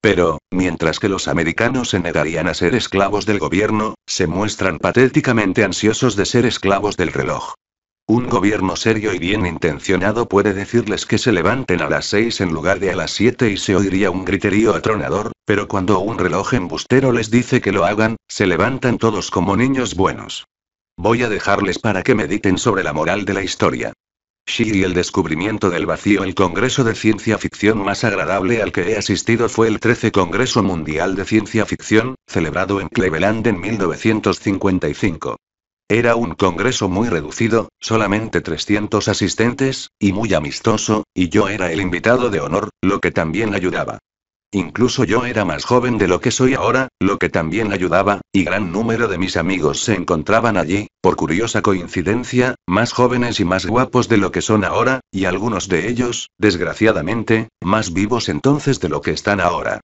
Pero, mientras que los americanos se negarían a ser esclavos del gobierno, se muestran patéticamente ansiosos de ser esclavos del reloj. Un gobierno serio y bien intencionado puede decirles que se levanten a las 6 en lugar de a las 7 y se oiría un griterío atronador, pero cuando un reloj embustero les dice que lo hagan, se levantan todos como niños buenos. Voy a dejarles para que mediten sobre la moral de la historia y el descubrimiento del vacío. El congreso de ciencia ficción más agradable al que he asistido fue el 13 Congreso Mundial de Ciencia Ficción, celebrado en Cleveland en 1955. Era un congreso muy reducido, solamente 300 asistentes, y muy amistoso, y yo era el invitado de honor, lo que también ayudaba. Incluso yo era más joven de lo que soy ahora, lo que también ayudaba, y gran número de mis amigos se encontraban allí, por curiosa coincidencia, más jóvenes y más guapos de lo que son ahora, y algunos de ellos, desgraciadamente, más vivos entonces de lo que están ahora.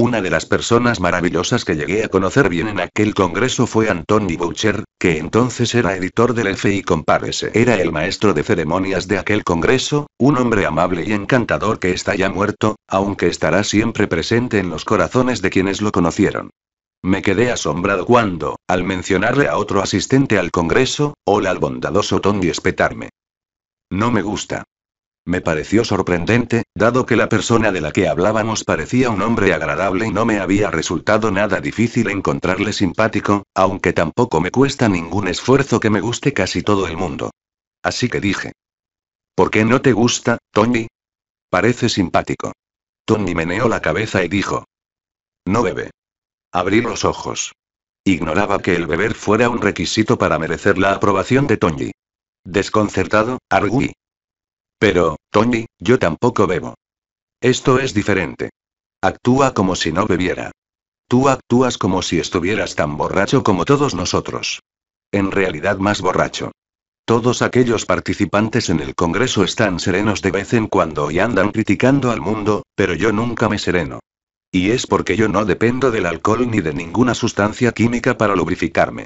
Una de las personas maravillosas que llegué a conocer bien en aquel congreso fue Anthony Boucher, que entonces era editor del FI Compárese. Era el maestro de ceremonias de aquel congreso, un hombre amable y encantador que está ya muerto, aunque estará siempre presente en los corazones de quienes lo conocieron. Me quedé asombrado cuando, al mencionarle a otro asistente al congreso, hola al bondadoso Tony espetarme. No me gusta. Me pareció sorprendente, dado que la persona de la que hablábamos parecía un hombre agradable y no me había resultado nada difícil encontrarle simpático, aunque tampoco me cuesta ningún esfuerzo que me guste casi todo el mundo. Así que dije. ¿Por qué no te gusta, Tony? Parece simpático. Tony meneó la cabeza y dijo. No bebe. Abrí los ojos. Ignoraba que el beber fuera un requisito para merecer la aprobación de Tony. Desconcertado, arguí. Pero, Tony, yo tampoco bebo. Esto es diferente. Actúa como si no bebiera. Tú actúas como si estuvieras tan borracho como todos nosotros. En realidad más borracho. Todos aquellos participantes en el Congreso están serenos de vez en cuando y andan criticando al mundo, pero yo nunca me sereno. Y es porque yo no dependo del alcohol ni de ninguna sustancia química para lubrificarme.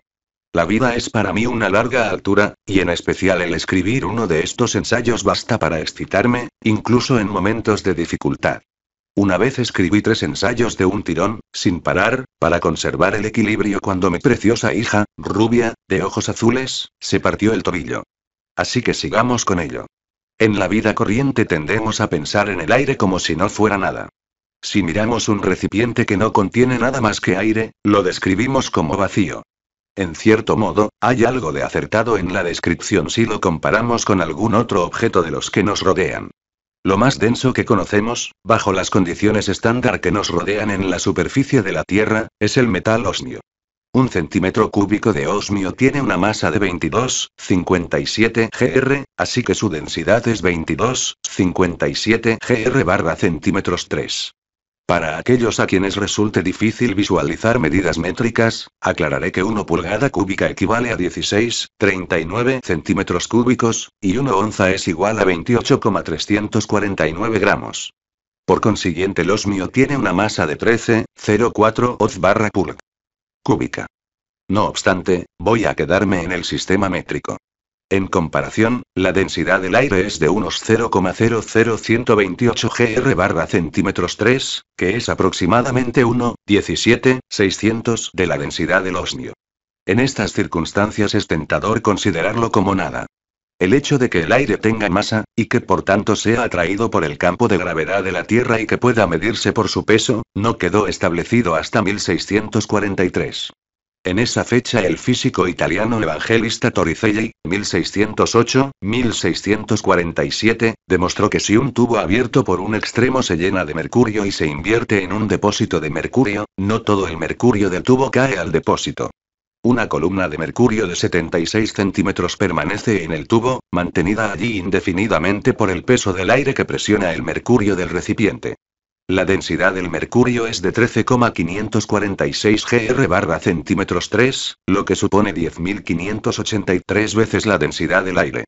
La vida es para mí una larga altura, y en especial el escribir uno de estos ensayos basta para excitarme, incluso en momentos de dificultad. Una vez escribí tres ensayos de un tirón, sin parar, para conservar el equilibrio cuando mi preciosa hija, rubia, de ojos azules, se partió el tobillo. Así que sigamos con ello. En la vida corriente tendemos a pensar en el aire como si no fuera nada. Si miramos un recipiente que no contiene nada más que aire, lo describimos como vacío. En cierto modo, hay algo de acertado en la descripción si lo comparamos con algún otro objeto de los que nos rodean. Lo más denso que conocemos, bajo las condiciones estándar que nos rodean en la superficie de la Tierra, es el metal osmio. Un centímetro cúbico de osmio tiene una masa de 22,57 gr, así que su densidad es 22,57 gr barra centímetros 3. Para aquellos a quienes resulte difícil visualizar medidas métricas, aclararé que 1 pulgada cúbica equivale a 16,39 centímetros cúbicos, y 1 onza es igual a 28,349 gramos. Por consiguiente, los osmio tiene una masa de 13,04 oz barra pulg. Cúbica. No obstante, voy a quedarme en el sistema métrico. En comparación, la densidad del aire es de unos 0,00128 gr barra centímetros 3, que es aproximadamente 1,17,600 de la densidad del osmio. En estas circunstancias es tentador considerarlo como nada. El hecho de que el aire tenga masa, y que por tanto sea atraído por el campo de gravedad de la Tierra y que pueda medirse por su peso, no quedó establecido hasta 1643. En esa fecha el físico italiano evangelista Torricelli, 1608-1647, demostró que si un tubo abierto por un extremo se llena de mercurio y se invierte en un depósito de mercurio, no todo el mercurio del tubo cae al depósito. Una columna de mercurio de 76 centímetros permanece en el tubo, mantenida allí indefinidamente por el peso del aire que presiona el mercurio del recipiente. La densidad del mercurio es de 13,546 gr barra centímetros 3, lo que supone 10.583 veces la densidad del aire.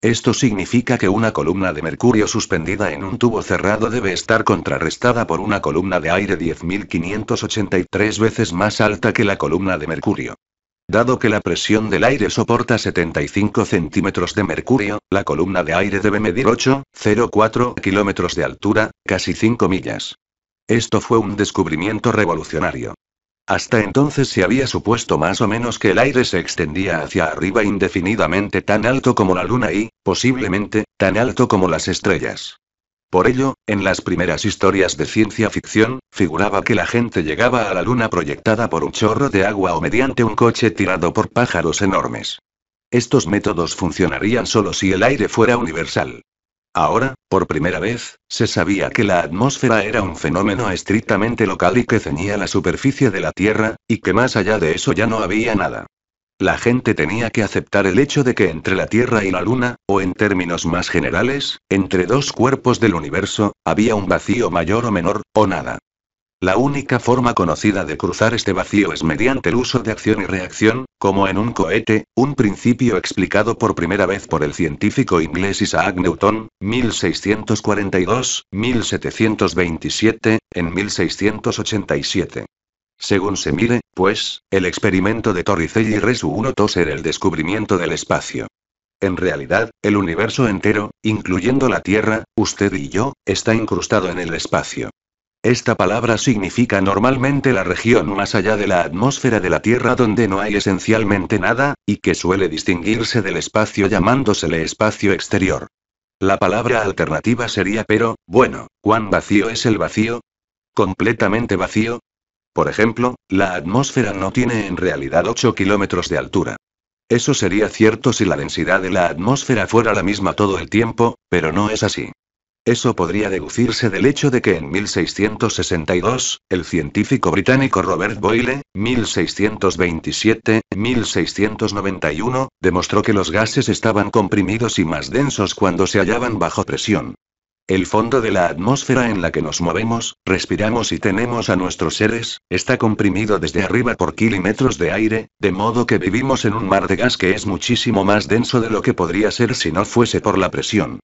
Esto significa que una columna de mercurio suspendida en un tubo cerrado debe estar contrarrestada por una columna de aire 10.583 veces más alta que la columna de mercurio. Dado que la presión del aire soporta 75 centímetros de mercurio, la columna de aire debe medir 8,04 kilómetros de altura, casi 5 millas. Esto fue un descubrimiento revolucionario. Hasta entonces se había supuesto más o menos que el aire se extendía hacia arriba indefinidamente tan alto como la luna y, posiblemente, tan alto como las estrellas. Por ello, en las primeras historias de ciencia ficción, figuraba que la gente llegaba a la luna proyectada por un chorro de agua o mediante un coche tirado por pájaros enormes. Estos métodos funcionarían solo si el aire fuera universal. Ahora, por primera vez, se sabía que la atmósfera era un fenómeno estrictamente local y que ceñía la superficie de la Tierra, y que más allá de eso ya no había nada. La gente tenía que aceptar el hecho de que entre la Tierra y la Luna, o en términos más generales, entre dos cuerpos del universo, había un vacío mayor o menor, o nada. La única forma conocida de cruzar este vacío es mediante el uso de acción y reacción, como en un cohete, un principio explicado por primera vez por el científico inglés Isaac Newton, 1642-1727, en 1687. Según se mire, pues, el experimento de Torricelli Resu 1 toser el descubrimiento del espacio. En realidad, el universo entero, incluyendo la Tierra, usted y yo, está incrustado en el espacio. Esta palabra significa normalmente la región más allá de la atmósfera de la Tierra donde no hay esencialmente nada, y que suele distinguirse del espacio llamándosele espacio exterior. La palabra alternativa sería pero, bueno, ¿cuán vacío es el vacío? ¿Completamente vacío? Por ejemplo, la atmósfera no tiene en realidad 8 kilómetros de altura. Eso sería cierto si la densidad de la atmósfera fuera la misma todo el tiempo, pero no es así. Eso podría deducirse del hecho de que en 1662, el científico británico Robert Boyle, 1627-1691, demostró que los gases estaban comprimidos y más densos cuando se hallaban bajo presión. El fondo de la atmósfera en la que nos movemos, respiramos y tenemos a nuestros seres, está comprimido desde arriba por kilómetros de aire, de modo que vivimos en un mar de gas que es muchísimo más denso de lo que podría ser si no fuese por la presión.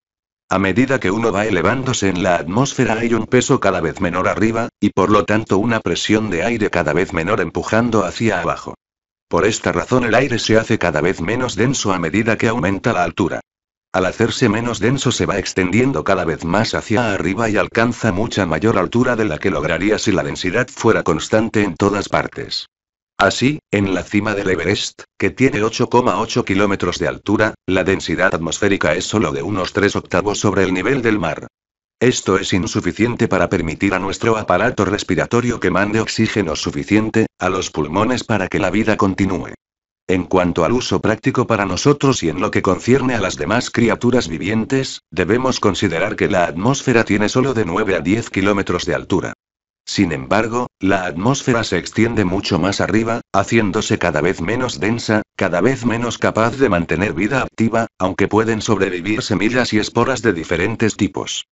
A medida que uno va elevándose en la atmósfera hay un peso cada vez menor arriba, y por lo tanto una presión de aire cada vez menor empujando hacia abajo. Por esta razón el aire se hace cada vez menos denso a medida que aumenta la altura. Al hacerse menos denso se va extendiendo cada vez más hacia arriba y alcanza mucha mayor altura de la que lograría si la densidad fuera constante en todas partes. Así, en la cima del Everest, que tiene 8,8 kilómetros de altura, la densidad atmosférica es solo de unos 3 octavos sobre el nivel del mar. Esto es insuficiente para permitir a nuestro aparato respiratorio que mande oxígeno suficiente, a los pulmones para que la vida continúe. En cuanto al uso práctico para nosotros y en lo que concierne a las demás criaturas vivientes, debemos considerar que la atmósfera tiene solo de 9 a 10 kilómetros de altura. Sin embargo, la atmósfera se extiende mucho más arriba, haciéndose cada vez menos densa, cada vez menos capaz de mantener vida activa, aunque pueden sobrevivir semillas y esporas de diferentes tipos.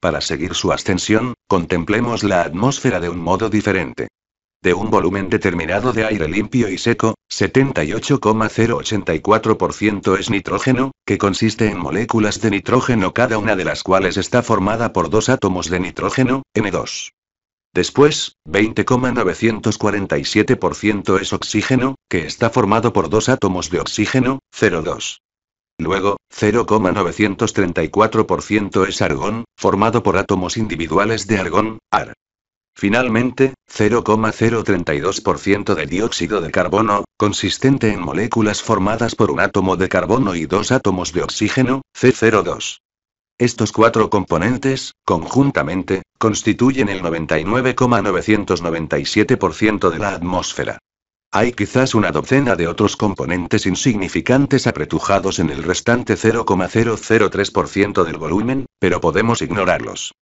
Para seguir su ascensión, contemplemos la atmósfera de un modo diferente de un volumen determinado de aire limpio y seco, 78,084% es nitrógeno, que consiste en moléculas de nitrógeno cada una de las cuales está formada por dos átomos de nitrógeno, N2. Después, 20,947% es oxígeno, que está formado por dos átomos de oxígeno, 02. Luego, 0,934% es argón, formado por átomos individuales de argón, AR. Finalmente, 0,032% de dióxido de carbono, consistente en moléculas formadas por un átomo de carbono y dos átomos de oxígeno, C02. Estos cuatro componentes, conjuntamente, constituyen el 99,997% de la atmósfera. Hay quizás una docena de otros componentes insignificantes apretujados en el restante 0,003% del volumen, pero podemos ignorarlos.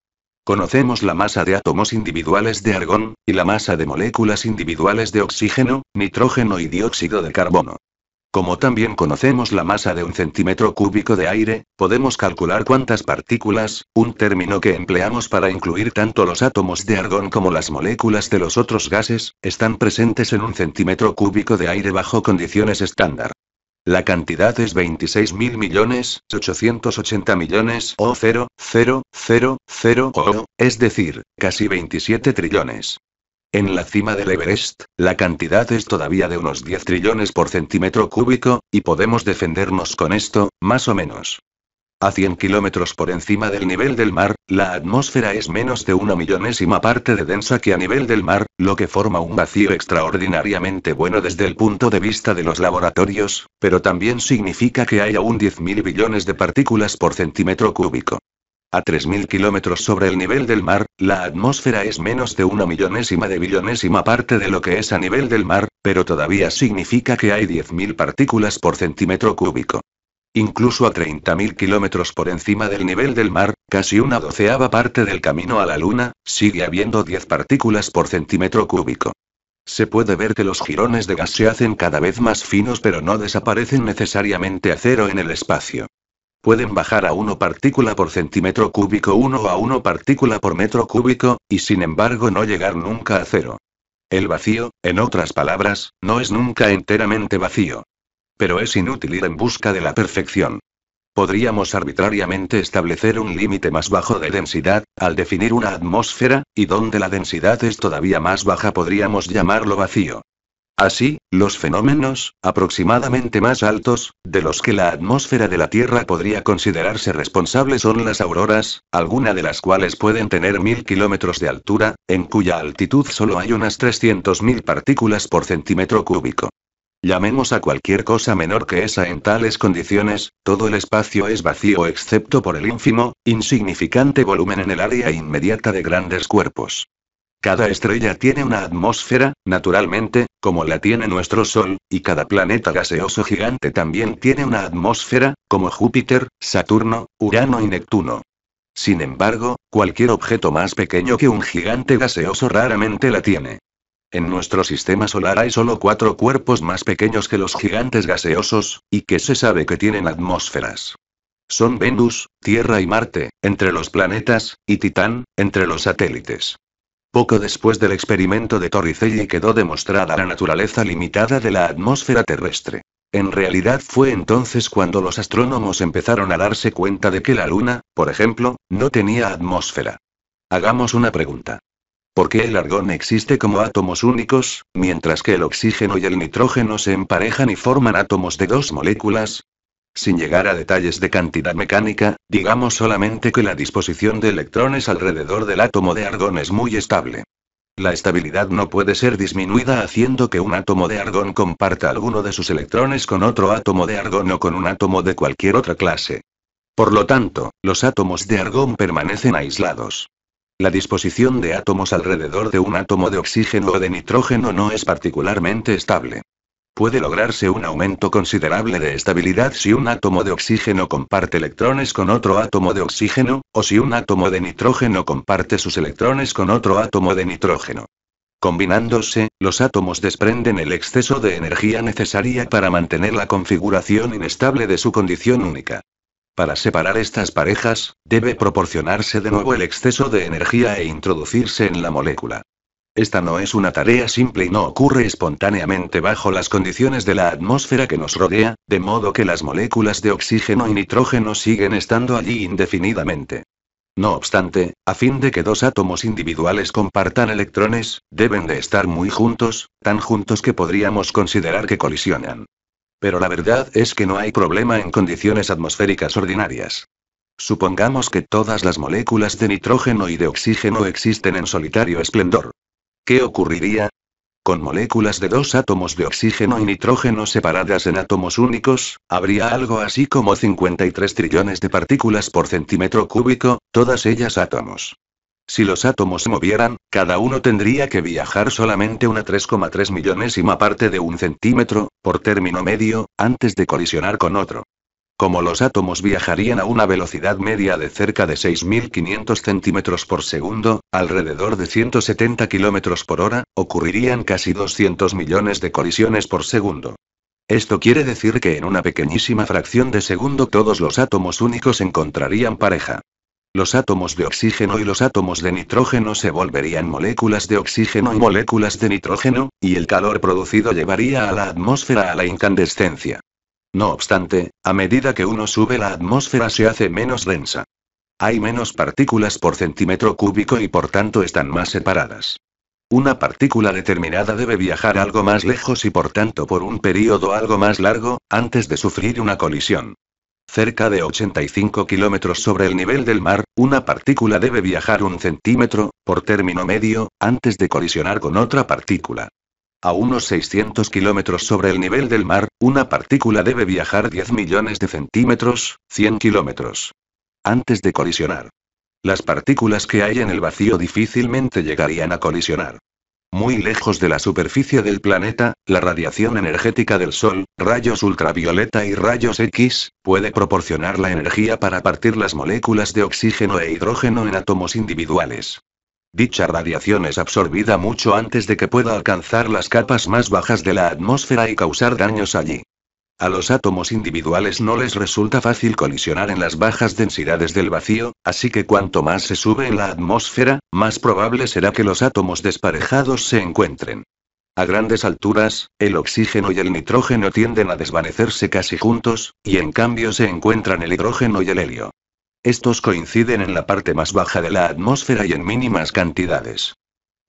Conocemos la masa de átomos individuales de argón, y la masa de moléculas individuales de oxígeno, nitrógeno y dióxido de carbono. Como también conocemos la masa de un centímetro cúbico de aire, podemos calcular cuántas partículas, un término que empleamos para incluir tanto los átomos de argón como las moléculas de los otros gases, están presentes en un centímetro cúbico de aire bajo condiciones estándar. La cantidad es 26 mil millones, 880 millones o 0, 0, 0, 0 o, es decir, casi 27 trillones. En la cima del Everest, la cantidad es todavía de unos 10 trillones por centímetro cúbico, y podemos defendernos con esto, más o menos. A 100 kilómetros por encima del nivel del mar, la atmósfera es menos de una millonésima parte de densa que a nivel del mar, lo que forma un vacío extraordinariamente bueno desde el punto de vista de los laboratorios, pero también significa que hay aún 10.000 billones de partículas por centímetro cúbico. A 3.000 kilómetros sobre el nivel del mar, la atmósfera es menos de una millonésima de billonésima parte de lo que es a nivel del mar, pero todavía significa que hay 10.000 partículas por centímetro cúbico. Incluso a 30.000 kilómetros por encima del nivel del mar, casi una doceava parte del camino a la Luna, sigue habiendo 10 partículas por centímetro cúbico. Se puede ver que los jirones de gas se hacen cada vez más finos pero no desaparecen necesariamente a cero en el espacio. Pueden bajar a 1 partícula por centímetro cúbico 1 a 1 partícula por metro cúbico, y sin embargo no llegar nunca a cero. El vacío, en otras palabras, no es nunca enteramente vacío. Pero es inútil ir en busca de la perfección. Podríamos arbitrariamente establecer un límite más bajo de densidad, al definir una atmósfera, y donde la densidad es todavía más baja podríamos llamarlo vacío. Así, los fenómenos, aproximadamente más altos, de los que la atmósfera de la Tierra podría considerarse responsable son las auroras, algunas de las cuales pueden tener mil kilómetros de altura, en cuya altitud solo hay unas 300.000 partículas por centímetro cúbico. Llamemos a cualquier cosa menor que esa en tales condiciones, todo el espacio es vacío excepto por el ínfimo, insignificante volumen en el área inmediata de grandes cuerpos. Cada estrella tiene una atmósfera, naturalmente, como la tiene nuestro Sol, y cada planeta gaseoso gigante también tiene una atmósfera, como Júpiter, Saturno, Urano y Neptuno. Sin embargo, cualquier objeto más pequeño que un gigante gaseoso raramente la tiene. En nuestro sistema solar hay solo cuatro cuerpos más pequeños que los gigantes gaseosos, y que se sabe que tienen atmósferas. Son Venus, Tierra y Marte, entre los planetas, y Titán, entre los satélites. Poco después del experimento de Torricelli quedó demostrada la naturaleza limitada de la atmósfera terrestre. En realidad fue entonces cuando los astrónomos empezaron a darse cuenta de que la Luna, por ejemplo, no tenía atmósfera. Hagamos una pregunta. Porque el argón existe como átomos únicos, mientras que el oxígeno y el nitrógeno se emparejan y forman átomos de dos moléculas, sin llegar a detalles de cantidad mecánica, digamos solamente que la disposición de electrones alrededor del átomo de argón es muy estable. La estabilidad no puede ser disminuida haciendo que un átomo de argón comparta alguno de sus electrones con otro átomo de argón o con un átomo de cualquier otra clase. Por lo tanto, los átomos de argón permanecen aislados. La disposición de átomos alrededor de un átomo de oxígeno o de nitrógeno no es particularmente estable. Puede lograrse un aumento considerable de estabilidad si un átomo de oxígeno comparte electrones con otro átomo de oxígeno, o si un átomo de nitrógeno comparte sus electrones con otro átomo de nitrógeno. Combinándose, los átomos desprenden el exceso de energía necesaria para mantener la configuración inestable de su condición única. Para separar estas parejas, debe proporcionarse de nuevo el exceso de energía e introducirse en la molécula. Esta no es una tarea simple y no ocurre espontáneamente bajo las condiciones de la atmósfera que nos rodea, de modo que las moléculas de oxígeno y nitrógeno siguen estando allí indefinidamente. No obstante, a fin de que dos átomos individuales compartan electrones, deben de estar muy juntos, tan juntos que podríamos considerar que colisionan. Pero la verdad es que no hay problema en condiciones atmosféricas ordinarias. Supongamos que todas las moléculas de nitrógeno y de oxígeno existen en solitario esplendor. ¿Qué ocurriría? Con moléculas de dos átomos de oxígeno y nitrógeno separadas en átomos únicos, habría algo así como 53 trillones de partículas por centímetro cúbico, todas ellas átomos. Si los átomos se movieran, cada uno tendría que viajar solamente una 3,3 millonésima parte de un centímetro, por término medio, antes de colisionar con otro. Como los átomos viajarían a una velocidad media de cerca de 6.500 centímetros por segundo, alrededor de 170 kilómetros por hora, ocurrirían casi 200 millones de colisiones por segundo. Esto quiere decir que en una pequeñísima fracción de segundo todos los átomos únicos encontrarían pareja. Los átomos de oxígeno y los átomos de nitrógeno se volverían moléculas de oxígeno y moléculas de nitrógeno, y el calor producido llevaría a la atmósfera a la incandescencia. No obstante, a medida que uno sube la atmósfera se hace menos densa. Hay menos partículas por centímetro cúbico y por tanto están más separadas. Una partícula determinada debe viajar algo más lejos y por tanto por un período algo más largo, antes de sufrir una colisión cerca de 85 kilómetros sobre el nivel del mar, una partícula debe viajar un centímetro, por término medio, antes de colisionar con otra partícula. A unos 600 kilómetros sobre el nivel del mar, una partícula debe viajar 10 millones de centímetros, 100 kilómetros. Antes de colisionar. Las partículas que hay en el vacío difícilmente llegarían a colisionar. Muy lejos de la superficie del planeta, la radiación energética del Sol, rayos ultravioleta y rayos X, puede proporcionar la energía para partir las moléculas de oxígeno e hidrógeno en átomos individuales. Dicha radiación es absorbida mucho antes de que pueda alcanzar las capas más bajas de la atmósfera y causar daños allí. A los átomos individuales no les resulta fácil colisionar en las bajas densidades del vacío, así que cuanto más se sube en la atmósfera, más probable será que los átomos desparejados se encuentren. A grandes alturas, el oxígeno y el nitrógeno tienden a desvanecerse casi juntos, y en cambio se encuentran el hidrógeno y el helio. Estos coinciden en la parte más baja de la atmósfera y en mínimas cantidades.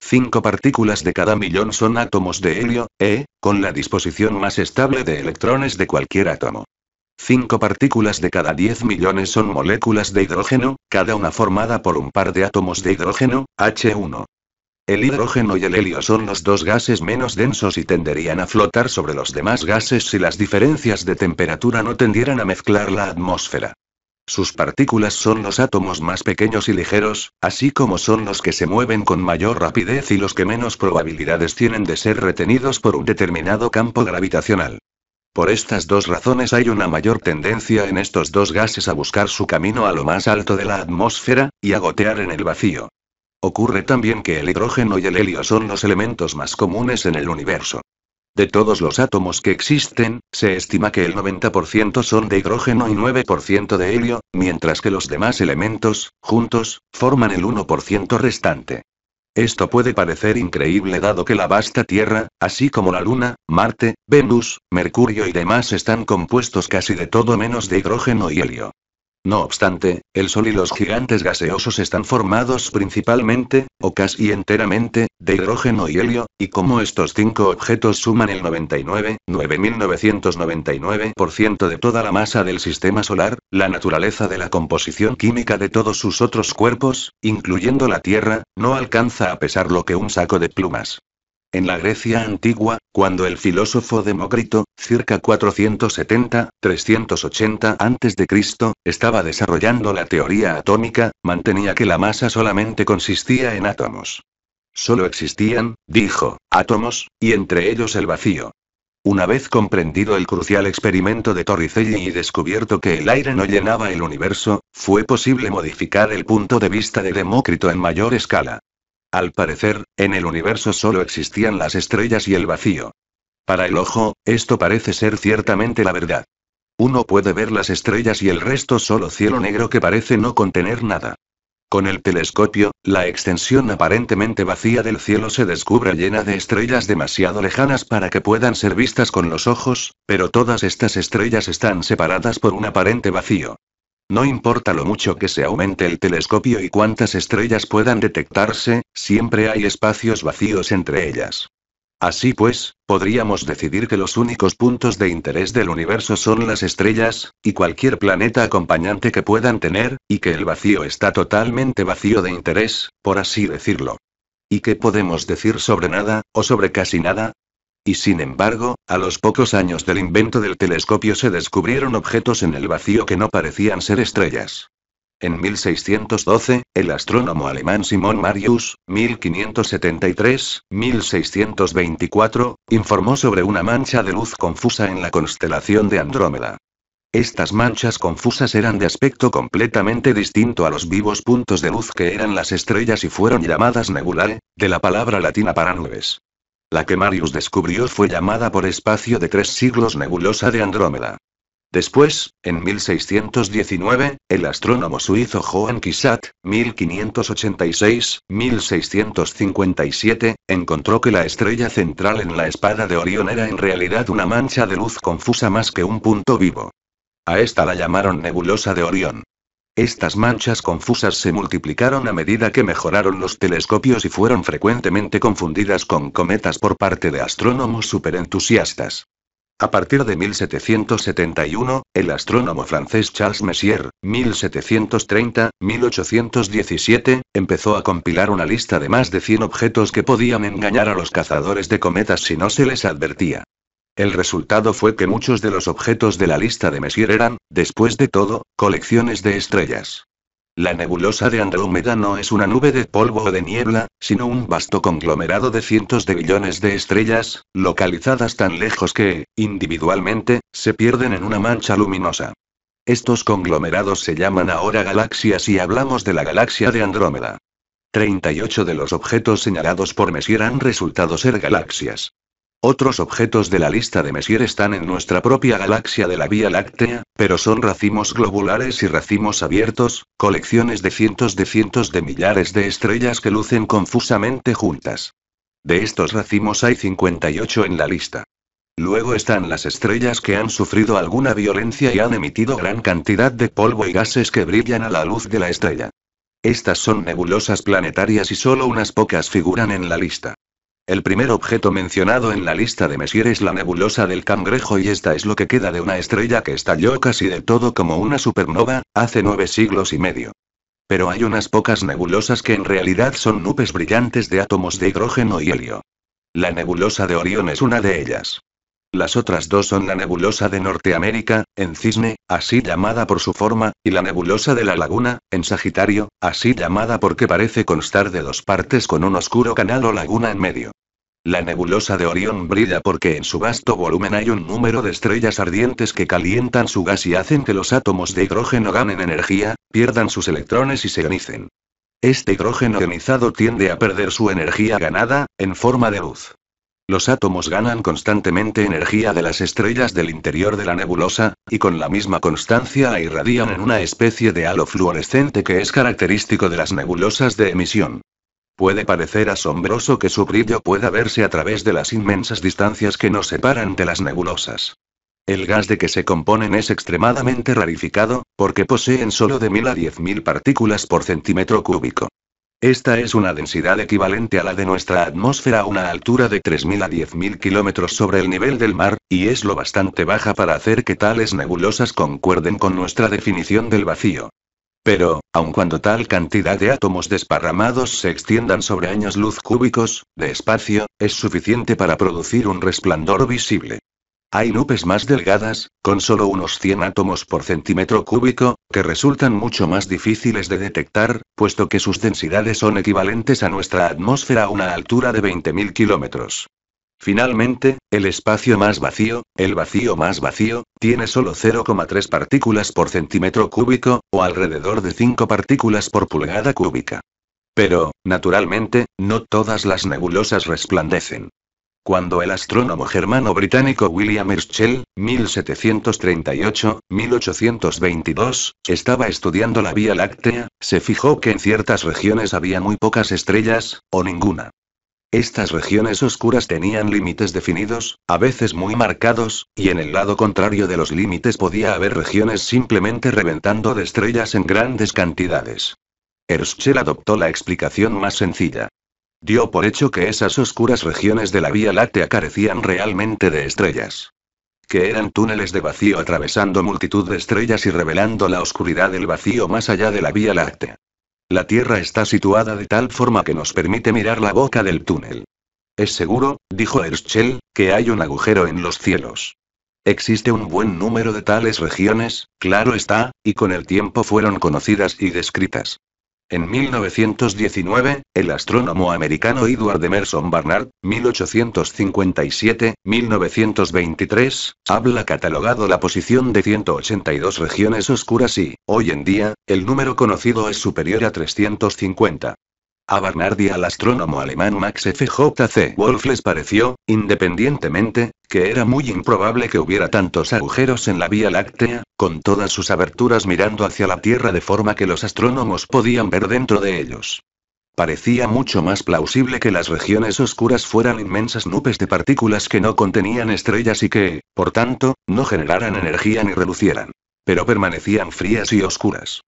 Cinco partículas de cada millón son átomos de helio, E, con la disposición más estable de electrones de cualquier átomo. Cinco partículas de cada 10 millones son moléculas de hidrógeno, cada una formada por un par de átomos de hidrógeno, H1. El hidrógeno y el helio son los dos gases menos densos y tenderían a flotar sobre los demás gases si las diferencias de temperatura no tendieran a mezclar la atmósfera. Sus partículas son los átomos más pequeños y ligeros, así como son los que se mueven con mayor rapidez y los que menos probabilidades tienen de ser retenidos por un determinado campo gravitacional. Por estas dos razones hay una mayor tendencia en estos dos gases a buscar su camino a lo más alto de la atmósfera, y a gotear en el vacío. Ocurre también que el hidrógeno y el helio son los elementos más comunes en el universo. De todos los átomos que existen, se estima que el 90% son de hidrógeno y 9% de helio, mientras que los demás elementos, juntos, forman el 1% restante. Esto puede parecer increíble dado que la vasta Tierra, así como la Luna, Marte, Venus, Mercurio y demás están compuestos casi de todo menos de hidrógeno y helio. No obstante, el Sol y los gigantes gaseosos están formados principalmente, o casi enteramente, de hidrógeno y helio, y como estos cinco objetos suman el 99, de toda la masa del sistema solar, la naturaleza de la composición química de todos sus otros cuerpos, incluyendo la Tierra, no alcanza a pesar lo que un saco de plumas. En la Grecia antigua, cuando el filósofo Demócrito, circa 470-380 a.C., estaba desarrollando la teoría atómica, mantenía que la masa solamente consistía en átomos. Solo existían, dijo, átomos, y entre ellos el vacío. Una vez comprendido el crucial experimento de Torricelli y descubierto que el aire no llenaba el universo, fue posible modificar el punto de vista de Demócrito en mayor escala. Al parecer, en el universo solo existían las estrellas y el vacío. Para el ojo, esto parece ser ciertamente la verdad. Uno puede ver las estrellas y el resto solo cielo negro que parece no contener nada. Con el telescopio, la extensión aparentemente vacía del cielo se descubre llena de estrellas demasiado lejanas para que puedan ser vistas con los ojos, pero todas estas estrellas están separadas por un aparente vacío. No importa lo mucho que se aumente el telescopio y cuántas estrellas puedan detectarse, siempre hay espacios vacíos entre ellas. Así pues, podríamos decidir que los únicos puntos de interés del universo son las estrellas, y cualquier planeta acompañante que puedan tener, y que el vacío está totalmente vacío de interés, por así decirlo. ¿Y qué podemos decir sobre nada, o sobre casi nada? Y sin embargo, a los pocos años del invento del telescopio se descubrieron objetos en el vacío que no parecían ser estrellas. En 1612, el astrónomo alemán Simon Marius, 1573-1624, informó sobre una mancha de luz confusa en la constelación de Andrómeda. Estas manchas confusas eran de aspecto completamente distinto a los vivos puntos de luz que eran las estrellas y fueron llamadas nebulae, de la palabra latina para nubes. La que Marius descubrió fue llamada por espacio de tres siglos nebulosa de Andrómeda. Después, en 1619, el astrónomo suizo Johann Quisat, 1586-1657, encontró que la estrella central en la espada de Orión era en realidad una mancha de luz confusa más que un punto vivo. A esta la llamaron nebulosa de Orión. Estas manchas confusas se multiplicaron a medida que mejoraron los telescopios y fueron frecuentemente confundidas con cometas por parte de astrónomos superentusiastas. A partir de 1771, el astrónomo francés Charles Messier, 1730-1817, empezó a compilar una lista de más de 100 objetos que podían engañar a los cazadores de cometas si no se les advertía. El resultado fue que muchos de los objetos de la lista de Messier eran, después de todo, colecciones de estrellas. La nebulosa de Andrómeda no es una nube de polvo o de niebla, sino un vasto conglomerado de cientos de billones de estrellas, localizadas tan lejos que, individualmente, se pierden en una mancha luminosa. Estos conglomerados se llaman ahora galaxias y hablamos de la galaxia de Andrómeda. 38 de los objetos señalados por Messier han resultado ser galaxias. Otros objetos de la lista de Messier están en nuestra propia galaxia de la Vía Láctea, pero son racimos globulares y racimos abiertos, colecciones de cientos de cientos de millares de estrellas que lucen confusamente juntas. De estos racimos hay 58 en la lista. Luego están las estrellas que han sufrido alguna violencia y han emitido gran cantidad de polvo y gases que brillan a la luz de la estrella. Estas son nebulosas planetarias y solo unas pocas figuran en la lista. El primer objeto mencionado en la lista de Messier es la nebulosa del cangrejo y esta es lo que queda de una estrella que estalló casi de todo como una supernova, hace nueve siglos y medio. Pero hay unas pocas nebulosas que en realidad son nubes brillantes de átomos de hidrógeno y helio. La nebulosa de Orión es una de ellas. Las otras dos son la nebulosa de Norteamérica, en Cisne, así llamada por su forma, y la nebulosa de la Laguna, en Sagitario, así llamada porque parece constar de dos partes con un oscuro canal o laguna en medio. La nebulosa de Orión brilla porque en su vasto volumen hay un número de estrellas ardientes que calientan su gas y hacen que los átomos de hidrógeno ganen energía, pierdan sus electrones y se ionicen. Este hidrógeno ionizado tiende a perder su energía ganada, en forma de luz. Los átomos ganan constantemente energía de las estrellas del interior de la nebulosa, y con la misma constancia irradian en una especie de halo fluorescente que es característico de las nebulosas de emisión. Puede parecer asombroso que su brillo pueda verse a través de las inmensas distancias que nos separan de las nebulosas. El gas de que se componen es extremadamente rarificado, porque poseen solo de 1000 a 10.000 partículas por centímetro cúbico. Esta es una densidad equivalente a la de nuestra atmósfera a una altura de 3.000 a 10.000 kilómetros sobre el nivel del mar, y es lo bastante baja para hacer que tales nebulosas concuerden con nuestra definición del vacío. Pero, aun cuando tal cantidad de átomos desparramados se extiendan sobre años luz cúbicos, de espacio, es suficiente para producir un resplandor visible. Hay nubes más delgadas, con solo unos 100 átomos por centímetro cúbico, que resultan mucho más difíciles de detectar, puesto que sus densidades son equivalentes a nuestra atmósfera a una altura de 20.000 kilómetros. Finalmente, el espacio más vacío, el vacío más vacío, tiene solo 0,3 partículas por centímetro cúbico, o alrededor de 5 partículas por pulgada cúbica. Pero, naturalmente, no todas las nebulosas resplandecen cuando el astrónomo germano-británico William Herschel, 1738-1822, estaba estudiando la Vía Láctea, se fijó que en ciertas regiones había muy pocas estrellas, o ninguna. Estas regiones oscuras tenían límites definidos, a veces muy marcados, y en el lado contrario de los límites podía haber regiones simplemente reventando de estrellas en grandes cantidades. Herschel adoptó la explicación más sencilla. Dio por hecho que esas oscuras regiones de la Vía Láctea carecían realmente de estrellas. Que eran túneles de vacío atravesando multitud de estrellas y revelando la oscuridad del vacío más allá de la Vía Láctea. La Tierra está situada de tal forma que nos permite mirar la boca del túnel. Es seguro, dijo Herschel, que hay un agujero en los cielos. Existe un buen número de tales regiones, claro está, y con el tiempo fueron conocidas y descritas. En 1919, el astrónomo americano Edward Emerson Barnard, 1857-1923, habla catalogado la posición de 182 regiones oscuras y, hoy en día, el número conocido es superior a 350. A y al astrónomo alemán Max F. J. C. Wolf les pareció, independientemente, que era muy improbable que hubiera tantos agujeros en la Vía Láctea, con todas sus aberturas mirando hacia la Tierra de forma que los astrónomos podían ver dentro de ellos. Parecía mucho más plausible que las regiones oscuras fueran inmensas nubes de partículas que no contenían estrellas y que, por tanto, no generaran energía ni relucieran. Pero permanecían frías y oscuras.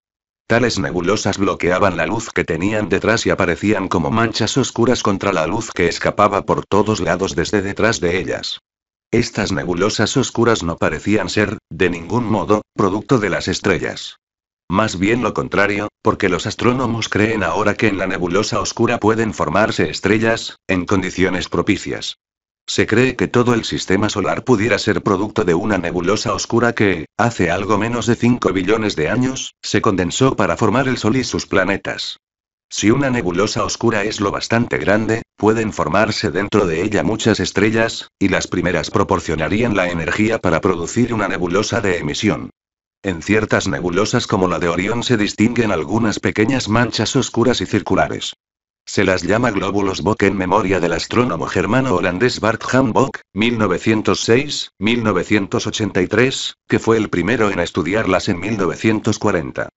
Tales nebulosas bloqueaban la luz que tenían detrás y aparecían como manchas oscuras contra la luz que escapaba por todos lados desde detrás de ellas. Estas nebulosas oscuras no parecían ser, de ningún modo, producto de las estrellas. Más bien lo contrario, porque los astrónomos creen ahora que en la nebulosa oscura pueden formarse estrellas, en condiciones propicias. Se cree que todo el sistema solar pudiera ser producto de una nebulosa oscura que, hace algo menos de 5 billones de años, se condensó para formar el Sol y sus planetas. Si una nebulosa oscura es lo bastante grande, pueden formarse dentro de ella muchas estrellas, y las primeras proporcionarían la energía para producir una nebulosa de emisión. En ciertas nebulosas como la de Orión se distinguen algunas pequeñas manchas oscuras y circulares. Se las llama glóbulos Bock en memoria del astrónomo germano-holandés Bart Jan 1906-1983, que fue el primero en estudiarlas en 1940.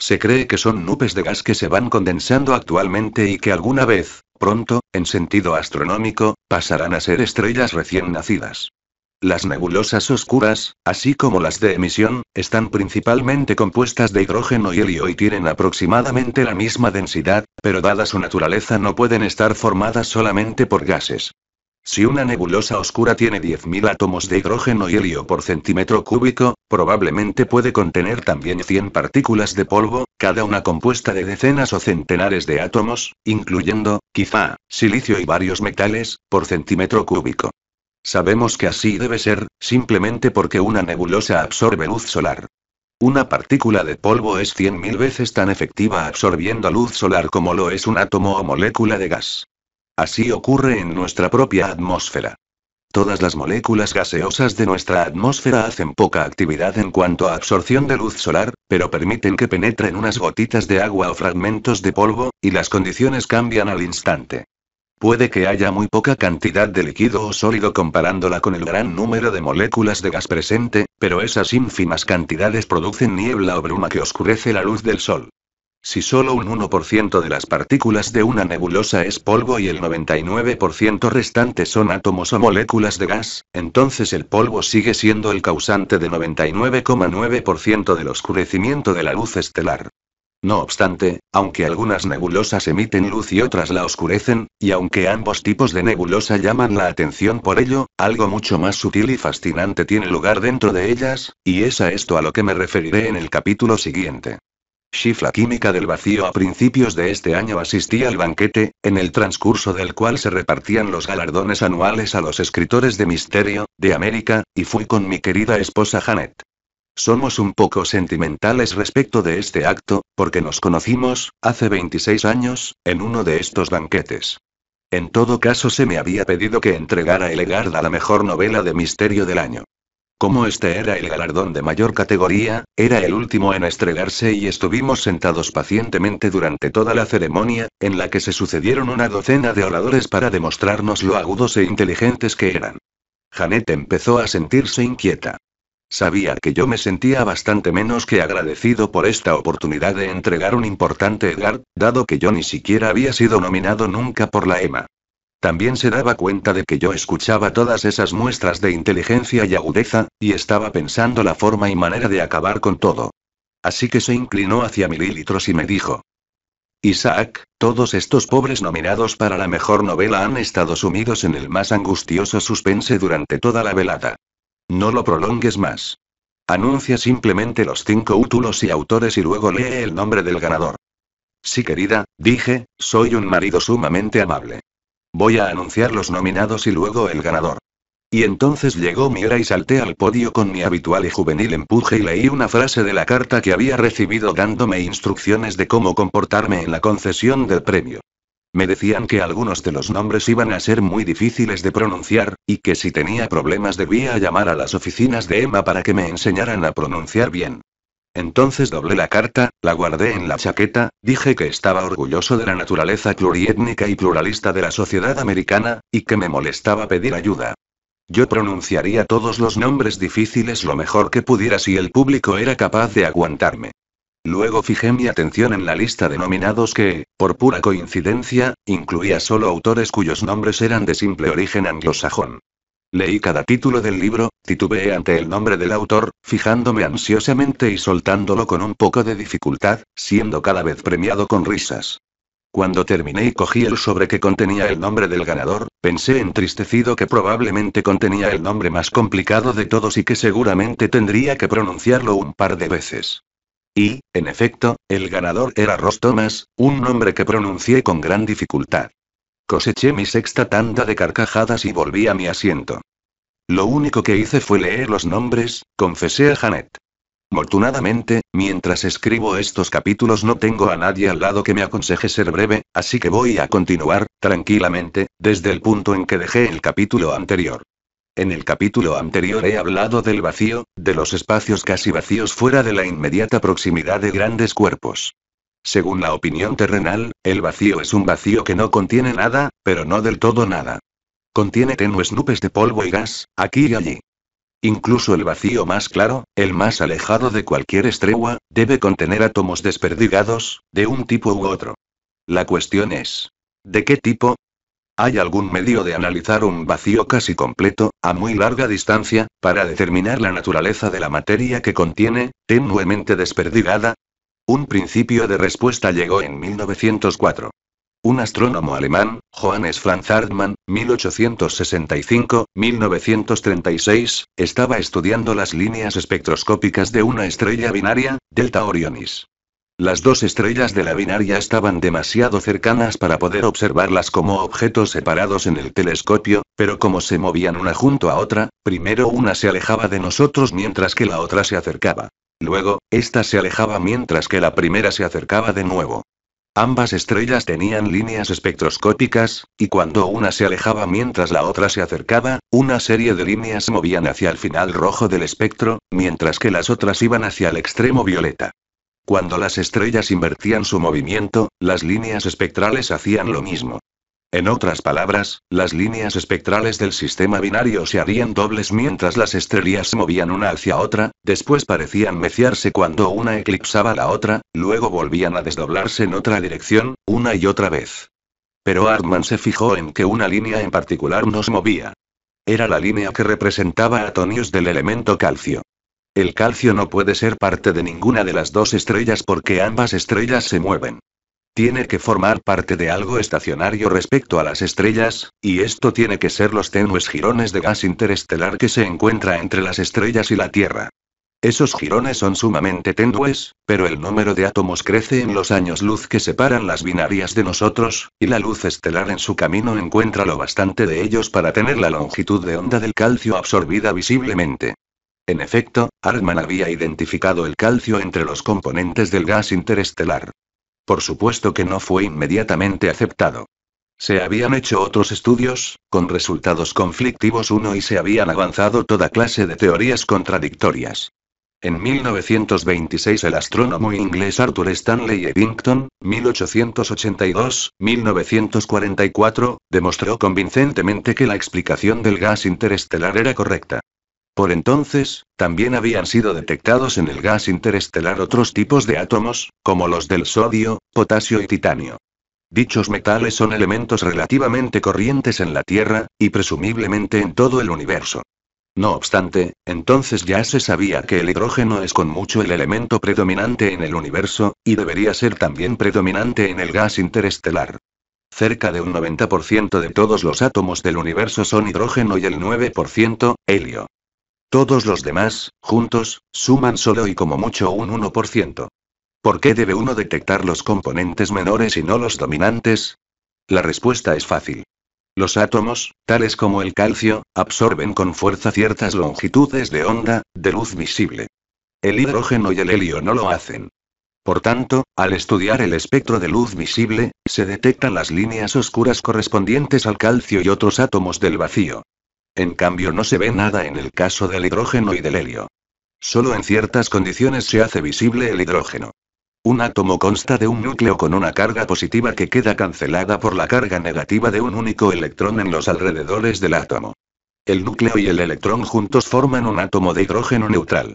Se cree que son nubes de gas que se van condensando actualmente y que alguna vez, pronto, en sentido astronómico, pasarán a ser estrellas recién nacidas. Las nebulosas oscuras, así como las de emisión, están principalmente compuestas de hidrógeno y helio y tienen aproximadamente la misma densidad, pero dada su naturaleza no pueden estar formadas solamente por gases. Si una nebulosa oscura tiene 10.000 átomos de hidrógeno y helio por centímetro cúbico, probablemente puede contener también 100 partículas de polvo, cada una compuesta de decenas o centenares de átomos, incluyendo, quizá, silicio y varios metales, por centímetro cúbico. Sabemos que así debe ser, simplemente porque una nebulosa absorbe luz solar. Una partícula de polvo es 100.000 veces tan efectiva absorbiendo luz solar como lo es un átomo o molécula de gas. Así ocurre en nuestra propia atmósfera. Todas las moléculas gaseosas de nuestra atmósfera hacen poca actividad en cuanto a absorción de luz solar, pero permiten que penetren unas gotitas de agua o fragmentos de polvo, y las condiciones cambian al instante. Puede que haya muy poca cantidad de líquido o sólido comparándola con el gran número de moléculas de gas presente, pero esas ínfimas cantidades producen niebla o bruma que oscurece la luz del sol. Si solo un 1% de las partículas de una nebulosa es polvo y el 99% restante son átomos o moléculas de gas, entonces el polvo sigue siendo el causante del 99,9% del oscurecimiento de la luz estelar. No obstante, aunque algunas nebulosas emiten luz y otras la oscurecen, y aunque ambos tipos de nebulosa llaman la atención por ello, algo mucho más sutil y fascinante tiene lugar dentro de ellas, y es a esto a lo que me referiré en el capítulo siguiente. Shifla Química del Vacío a principios de este año asistí al banquete, en el transcurso del cual se repartían los galardones anuales a los escritores de misterio, de América, y fui con mi querida esposa Janet. Somos un poco sentimentales respecto de este acto, porque nos conocimos, hace 26 años, en uno de estos banquetes. En todo caso se me había pedido que entregara el a la mejor novela de misterio del año. Como este era el galardón de mayor categoría, era el último en estregarse y estuvimos sentados pacientemente durante toda la ceremonia, en la que se sucedieron una docena de oradores para demostrarnos lo agudos e inteligentes que eran. Janet empezó a sentirse inquieta. Sabía que yo me sentía bastante menos que agradecido por esta oportunidad de entregar un importante Edgar, dado que yo ni siquiera había sido nominado nunca por la EMA. También se daba cuenta de que yo escuchaba todas esas muestras de inteligencia y agudeza, y estaba pensando la forma y manera de acabar con todo. Así que se inclinó hacia mililitros y me dijo. Isaac, todos estos pobres nominados para la mejor novela han estado sumidos en el más angustioso suspense durante toda la velada. No lo prolongues más. Anuncia simplemente los cinco útulos y autores y luego lee el nombre del ganador. Sí, querida, dije, soy un marido sumamente amable. Voy a anunciar los nominados y luego el ganador. Y entonces llegó mi hora y salté al podio con mi habitual y juvenil empuje y leí una frase de la carta que había recibido dándome instrucciones de cómo comportarme en la concesión del premio. Me decían que algunos de los nombres iban a ser muy difíciles de pronunciar, y que si tenía problemas debía llamar a las oficinas de Emma para que me enseñaran a pronunciar bien. Entonces doblé la carta, la guardé en la chaqueta, dije que estaba orgulloso de la naturaleza pluriétnica y pluralista de la sociedad americana, y que me molestaba pedir ayuda. Yo pronunciaría todos los nombres difíciles lo mejor que pudiera si el público era capaz de aguantarme. Luego fijé mi atención en la lista de nominados que, por pura coincidencia, incluía solo autores cuyos nombres eran de simple origen anglosajón. Leí cada título del libro, titubeé ante el nombre del autor, fijándome ansiosamente y soltándolo con un poco de dificultad, siendo cada vez premiado con risas. Cuando terminé y cogí el sobre que contenía el nombre del ganador, pensé entristecido que probablemente contenía el nombre más complicado de todos y que seguramente tendría que pronunciarlo un par de veces. Y, en efecto, el ganador era Ross Thomas, un nombre que pronuncié con gran dificultad. Coseché mi sexta tanda de carcajadas y volví a mi asiento. Lo único que hice fue leer los nombres, confesé a Janet. Afortunadamente, mientras escribo estos capítulos no tengo a nadie al lado que me aconseje ser breve, así que voy a continuar, tranquilamente, desde el punto en que dejé el capítulo anterior. En el capítulo anterior he hablado del vacío, de los espacios casi vacíos fuera de la inmediata proximidad de grandes cuerpos. Según la opinión terrenal, el vacío es un vacío que no contiene nada, pero no del todo nada. Contiene tenues nubes de polvo y gas, aquí y allí. Incluso el vacío más claro, el más alejado de cualquier estregua, debe contener átomos desperdigados, de un tipo u otro. La cuestión es, ¿de qué tipo? ¿Hay algún medio de analizar un vacío casi completo, a muy larga distancia, para determinar la naturaleza de la materia que contiene, tenuemente desperdigada? Un principio de respuesta llegó en 1904. Un astrónomo alemán, Johannes Franz Hartmann, 1865-1936, estaba estudiando las líneas espectroscópicas de una estrella binaria, Delta Orionis. Las dos estrellas de la binaria estaban demasiado cercanas para poder observarlas como objetos separados en el telescopio, pero como se movían una junto a otra, primero una se alejaba de nosotros mientras que la otra se acercaba. Luego, esta se alejaba mientras que la primera se acercaba de nuevo. Ambas estrellas tenían líneas espectroscópicas, y cuando una se alejaba mientras la otra se acercaba, una serie de líneas movían hacia el final rojo del espectro, mientras que las otras iban hacia el extremo violeta. Cuando las estrellas invertían su movimiento, las líneas espectrales hacían lo mismo. En otras palabras, las líneas espectrales del sistema binario se harían dobles mientras las estrellas se movían una hacia otra, después parecían meciarse cuando una eclipsaba la otra, luego volvían a desdoblarse en otra dirección, una y otra vez. Pero Hartman se fijó en que una línea en particular nos movía. Era la línea que representaba a Tonius del elemento calcio. El calcio no puede ser parte de ninguna de las dos estrellas porque ambas estrellas se mueven. Tiene que formar parte de algo estacionario respecto a las estrellas, y esto tiene que ser los tenues jirones de gas interestelar que se encuentra entre las estrellas y la Tierra. Esos jirones son sumamente tenues, pero el número de átomos crece en los años luz que separan las binarias de nosotros, y la luz estelar en su camino encuentra lo bastante de ellos para tener la longitud de onda del calcio absorbida visiblemente. En efecto, Hartman había identificado el calcio entre los componentes del gas interestelar. Por supuesto que no fue inmediatamente aceptado. Se habían hecho otros estudios, con resultados conflictivos uno y se habían avanzado toda clase de teorías contradictorias. En 1926 el astrónomo inglés Arthur Stanley Eddington, 1882-1944, demostró convincentemente que la explicación del gas interestelar era correcta. Por entonces, también habían sido detectados en el gas interestelar otros tipos de átomos, como los del sodio, potasio y titanio. Dichos metales son elementos relativamente corrientes en la Tierra, y presumiblemente en todo el universo. No obstante, entonces ya se sabía que el hidrógeno es con mucho el elemento predominante en el universo, y debería ser también predominante en el gas interestelar. Cerca de un 90% de todos los átomos del universo son hidrógeno y el 9%, helio. Todos los demás, juntos, suman solo y como mucho un 1%. ¿Por qué debe uno detectar los componentes menores y no los dominantes? La respuesta es fácil. Los átomos, tales como el calcio, absorben con fuerza ciertas longitudes de onda, de luz visible. El hidrógeno y el helio no lo hacen. Por tanto, al estudiar el espectro de luz visible, se detectan las líneas oscuras correspondientes al calcio y otros átomos del vacío. En cambio no se ve nada en el caso del hidrógeno y del helio. Solo en ciertas condiciones se hace visible el hidrógeno. Un átomo consta de un núcleo con una carga positiva que queda cancelada por la carga negativa de un único electrón en los alrededores del átomo. El núcleo y el electrón juntos forman un átomo de hidrógeno neutral.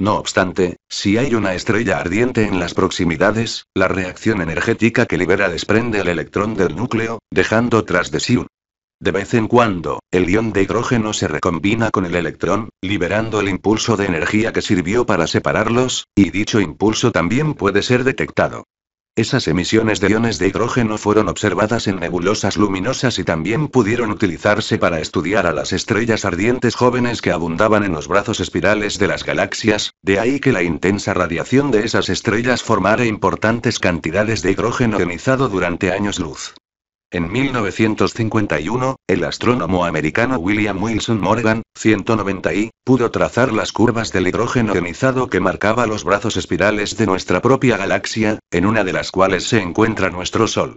No obstante, si hay una estrella ardiente en las proximidades, la reacción energética que libera desprende el electrón del núcleo, dejando tras de sí un de vez en cuando, el ion de hidrógeno se recombina con el electrón, liberando el impulso de energía que sirvió para separarlos, y dicho impulso también puede ser detectado. Esas emisiones de iones de hidrógeno fueron observadas en nebulosas luminosas y también pudieron utilizarse para estudiar a las estrellas ardientes jóvenes que abundaban en los brazos espirales de las galaxias, de ahí que la intensa radiación de esas estrellas formara importantes cantidades de hidrógeno ionizado durante años luz. En 1951, el astrónomo americano William Wilson Morgan, 190 y, pudo trazar las curvas del hidrógeno ionizado que marcaba los brazos espirales de nuestra propia galaxia, en una de las cuales se encuentra nuestro Sol.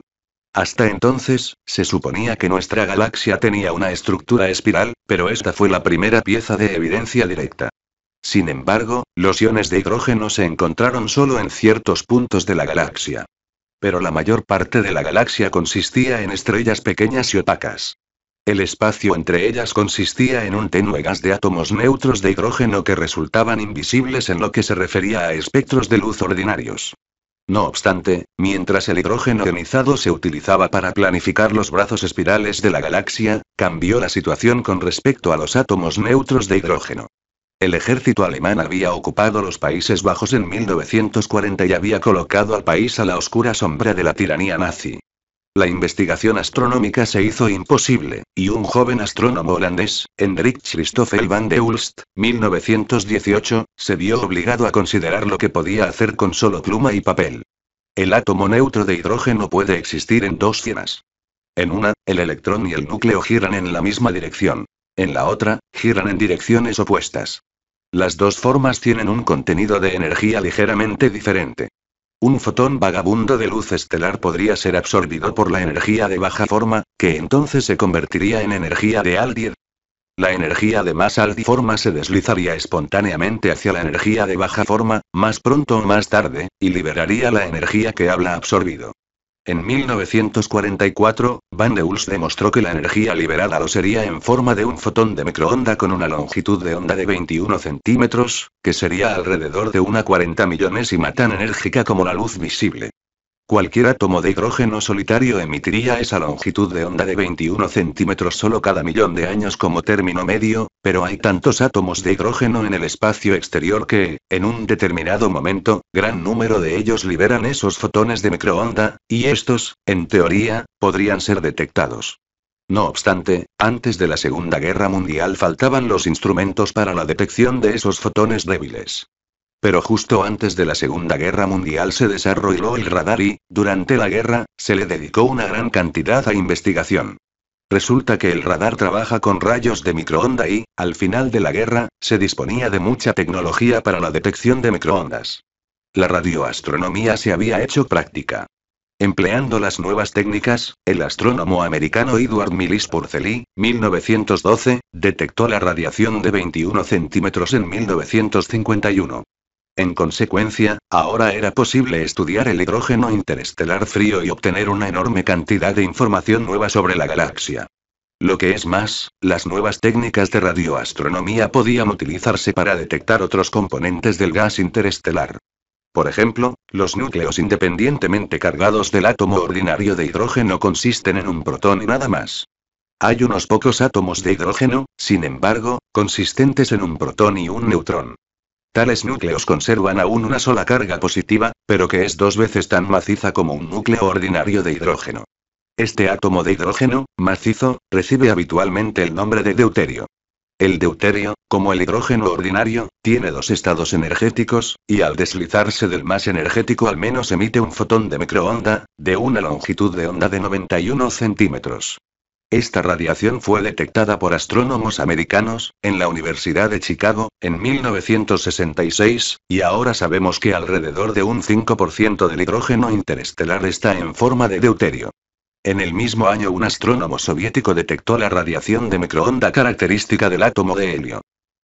Hasta entonces, se suponía que nuestra galaxia tenía una estructura espiral, pero esta fue la primera pieza de evidencia directa. Sin embargo, los iones de hidrógeno se encontraron solo en ciertos puntos de la galaxia pero la mayor parte de la galaxia consistía en estrellas pequeñas y opacas. El espacio entre ellas consistía en un tenue gas de átomos neutros de hidrógeno que resultaban invisibles en lo que se refería a espectros de luz ordinarios. No obstante, mientras el hidrógeno ionizado se utilizaba para planificar los brazos espirales de la galaxia, cambió la situación con respecto a los átomos neutros de hidrógeno. El ejército alemán había ocupado los Países Bajos en 1940 y había colocado al país a la oscura sombra de la tiranía nazi. La investigación astronómica se hizo imposible, y un joven astrónomo holandés, Hendrik Christoffel van de Ulst, 1918, se vio obligado a considerar lo que podía hacer con solo pluma y papel. El átomo neutro de hidrógeno puede existir en dos cienas. En una, el electrón y el núcleo giran en la misma dirección. En la otra, giran en direcciones opuestas. Las dos formas tienen un contenido de energía ligeramente diferente. Un fotón vagabundo de luz estelar podría ser absorbido por la energía de baja forma, que entonces se convertiría en energía de Aldir. La energía de más forma se deslizaría espontáneamente hacia la energía de baja forma, más pronto o más tarde, y liberaría la energía que habla absorbido. En 1944, Van de Hulst demostró que la energía liberada lo sería en forma de un fotón de microonda con una longitud de onda de 21 centímetros, que sería alrededor de una 40 millonesima tan enérgica como la luz visible. Cualquier átomo de hidrógeno solitario emitiría esa longitud de onda de 21 centímetros solo cada millón de años como término medio, pero hay tantos átomos de hidrógeno en el espacio exterior que, en un determinado momento, gran número de ellos liberan esos fotones de microonda, y estos, en teoría, podrían ser detectados. No obstante, antes de la Segunda Guerra Mundial faltaban los instrumentos para la detección de esos fotones débiles. Pero justo antes de la Segunda Guerra Mundial se desarrolló el radar y, durante la guerra, se le dedicó una gran cantidad a investigación. Resulta que el radar trabaja con rayos de microonda y, al final de la guerra, se disponía de mucha tecnología para la detección de microondas. La radioastronomía se había hecho práctica. Empleando las nuevas técnicas, el astrónomo americano Edward Millis Purcell, 1912, detectó la radiación de 21 centímetros en 1951. En consecuencia, ahora era posible estudiar el hidrógeno interestelar frío y obtener una enorme cantidad de información nueva sobre la galaxia. Lo que es más, las nuevas técnicas de radioastronomía podían utilizarse para detectar otros componentes del gas interestelar. Por ejemplo, los núcleos independientemente cargados del átomo ordinario de hidrógeno consisten en un protón y nada más. Hay unos pocos átomos de hidrógeno, sin embargo, consistentes en un protón y un neutrón. Tales núcleos conservan aún una sola carga positiva, pero que es dos veces tan maciza como un núcleo ordinario de hidrógeno. Este átomo de hidrógeno, macizo, recibe habitualmente el nombre de deuterio. El deuterio, como el hidrógeno ordinario, tiene dos estados energéticos, y al deslizarse del más energético al menos emite un fotón de microonda, de una longitud de onda de 91 centímetros. Esta radiación fue detectada por astrónomos americanos, en la Universidad de Chicago, en 1966, y ahora sabemos que alrededor de un 5% del hidrógeno interestelar está en forma de deuterio. En el mismo año un astrónomo soviético detectó la radiación de microonda característica del átomo de helio.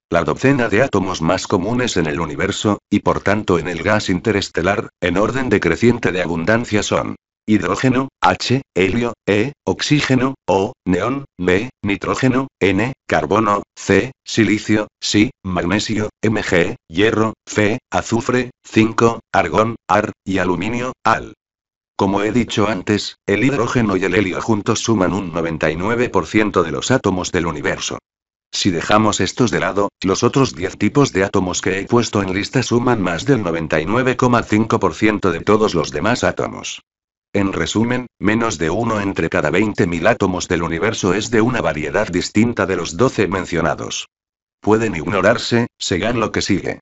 La docena de átomos más comunes en el universo, y por tanto en el gas interestelar, en orden decreciente de abundancia son hidrógeno, H, helio, E, oxígeno, O, neón, B, nitrógeno, N, carbono, C, silicio, Si, magnesio, Mg, hierro, Fe, azufre, 5, argón, Ar, y aluminio, Al. Como he dicho antes, el hidrógeno y el helio juntos suman un 99% de los átomos del universo. Si dejamos estos de lado, los otros 10 tipos de átomos que he puesto en lista suman más del 99,5% de todos los demás átomos. En resumen, menos de uno entre cada 20.000 átomos del universo es de una variedad distinta de los 12 mencionados. Pueden ignorarse, segan lo que sigue.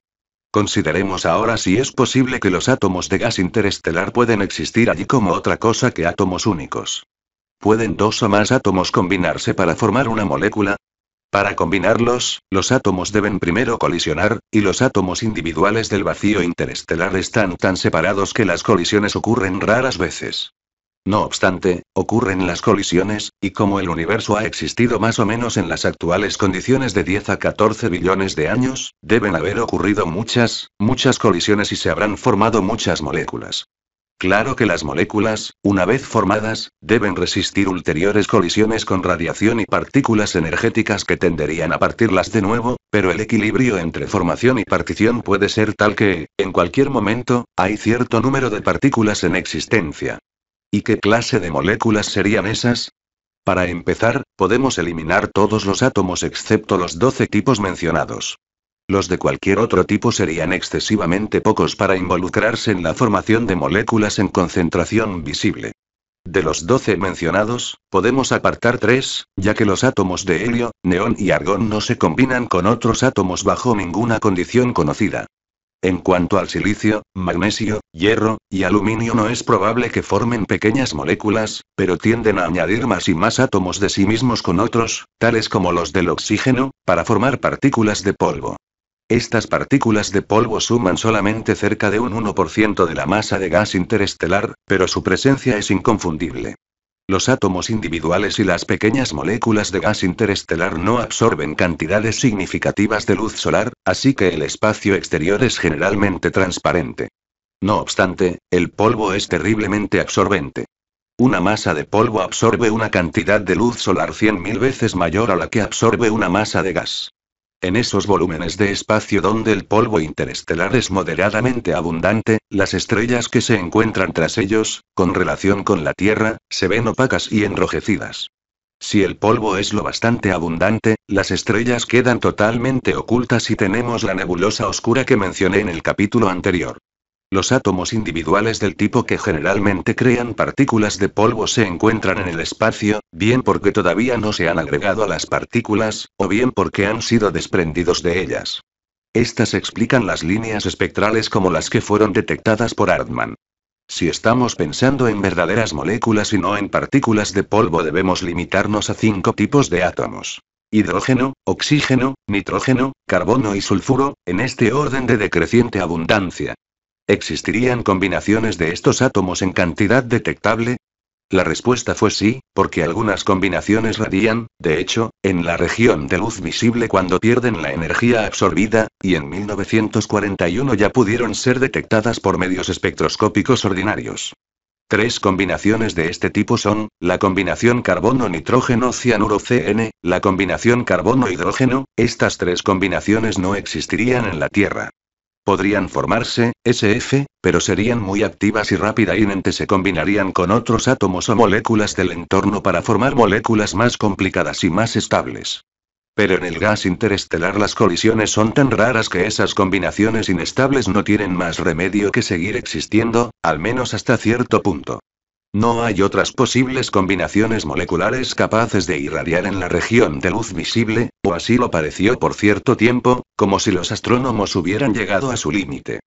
Consideremos ahora si es posible que los átomos de gas interestelar pueden existir allí como otra cosa que átomos únicos. ¿Pueden dos o más átomos combinarse para formar una molécula? Para combinarlos, los átomos deben primero colisionar, y los átomos individuales del vacío interestelar están tan separados que las colisiones ocurren raras veces. No obstante, ocurren las colisiones, y como el universo ha existido más o menos en las actuales condiciones de 10 a 14 billones de años, deben haber ocurrido muchas, muchas colisiones y se habrán formado muchas moléculas. Claro que las moléculas, una vez formadas, deben resistir ulteriores colisiones con radiación y partículas energéticas que tenderían a partirlas de nuevo, pero el equilibrio entre formación y partición puede ser tal que, en cualquier momento, hay cierto número de partículas en existencia. ¿Y qué clase de moléculas serían esas? Para empezar, podemos eliminar todos los átomos excepto los 12 tipos mencionados. Los de cualquier otro tipo serían excesivamente pocos para involucrarse en la formación de moléculas en concentración visible. De los 12 mencionados, podemos apartar tres, ya que los átomos de helio, neón y argón no se combinan con otros átomos bajo ninguna condición conocida. En cuanto al silicio, magnesio, hierro y aluminio no es probable que formen pequeñas moléculas, pero tienden a añadir más y más átomos de sí mismos con otros, tales como los del oxígeno, para formar partículas de polvo. Estas partículas de polvo suman solamente cerca de un 1% de la masa de gas interestelar, pero su presencia es inconfundible. Los átomos individuales y las pequeñas moléculas de gas interestelar no absorben cantidades significativas de luz solar, así que el espacio exterior es generalmente transparente. No obstante, el polvo es terriblemente absorbente. Una masa de polvo absorbe una cantidad de luz solar 100.000 veces mayor a la que absorbe una masa de gas. En esos volúmenes de espacio donde el polvo interestelar es moderadamente abundante, las estrellas que se encuentran tras ellos, con relación con la Tierra, se ven opacas y enrojecidas. Si el polvo es lo bastante abundante, las estrellas quedan totalmente ocultas y tenemos la nebulosa oscura que mencioné en el capítulo anterior. Los átomos individuales del tipo que generalmente crean partículas de polvo se encuentran en el espacio, bien porque todavía no se han agregado a las partículas, o bien porque han sido desprendidos de ellas. Estas explican las líneas espectrales como las que fueron detectadas por Hartmann. Si estamos pensando en verdaderas moléculas y no en partículas de polvo, debemos limitarnos a cinco tipos de átomos. Hidrógeno, oxígeno, nitrógeno, carbono y sulfuro, en este orden de decreciente abundancia. ¿Existirían combinaciones de estos átomos en cantidad detectable? La respuesta fue sí, porque algunas combinaciones radian, de hecho, en la región de luz visible cuando pierden la energía absorbida, y en 1941 ya pudieron ser detectadas por medios espectroscópicos ordinarios. Tres combinaciones de este tipo son, la combinación carbono-nitrógeno-cianuro-CN, la combinación carbono-hidrógeno, estas tres combinaciones no existirían en la Tierra. Podrían formarse, SF, pero serían muy activas y y rápidamente se combinarían con otros átomos o moléculas del entorno para formar moléculas más complicadas y más estables. Pero en el gas interestelar las colisiones son tan raras que esas combinaciones inestables no tienen más remedio que seguir existiendo, al menos hasta cierto punto. No hay otras posibles combinaciones moleculares capaces de irradiar en la región de luz visible, o así lo pareció por cierto tiempo, como si los astrónomos hubieran llegado a su límite.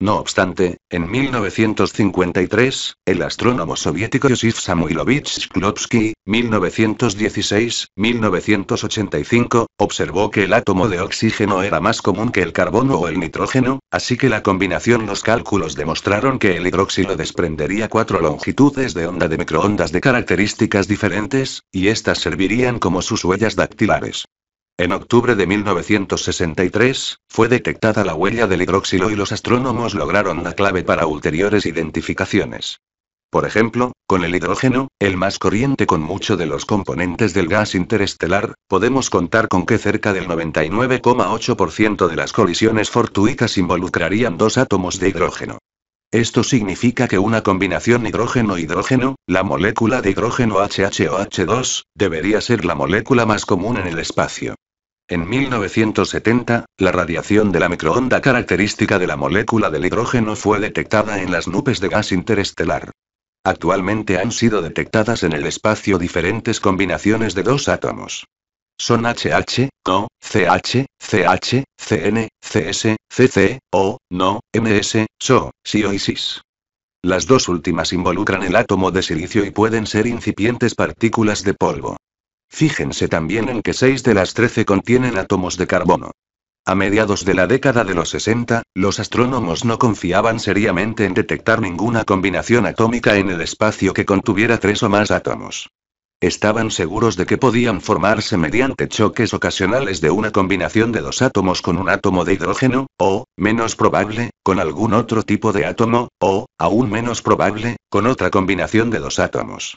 No obstante, en 1953, el astrónomo soviético Yosif Samuilovich Shklovsky, 1916-1985, observó que el átomo de oxígeno era más común que el carbono o el nitrógeno, así que la combinación los cálculos demostraron que el hidróxido desprendería cuatro longitudes de onda de microondas de características diferentes, y estas servirían como sus huellas dactilares. En octubre de 1963, fue detectada la huella del hidróxilo y los astrónomos lograron la clave para ulteriores identificaciones. Por ejemplo, con el hidrógeno, el más corriente con mucho de los componentes del gas interestelar, podemos contar con que cerca del 99,8% de las colisiones fortuitas involucrarían dos átomos de hidrógeno. Esto significa que una combinación hidrógeno-hidrógeno, la molécula de hidrógeno HHOH2, debería ser la molécula más común en el espacio. En 1970, la radiación de la microonda característica de la molécula del hidrógeno fue detectada en las nubes de gas interestelar. Actualmente han sido detectadas en el espacio diferentes combinaciones de dos átomos. Son HH, CO, CH, CH, CN, CS, CC, O, NO, MS, SO, SIO y SIS. Las dos últimas involucran el átomo de silicio y pueden ser incipientes partículas de polvo. Fíjense también en que 6 de las 13 contienen átomos de carbono. A mediados de la década de los 60, los astrónomos no confiaban seriamente en detectar ninguna combinación atómica en el espacio que contuviera tres o más átomos. Estaban seguros de que podían formarse mediante choques ocasionales de una combinación de dos átomos con un átomo de hidrógeno, o, menos probable, con algún otro tipo de átomo, o, aún menos probable, con otra combinación de dos átomos.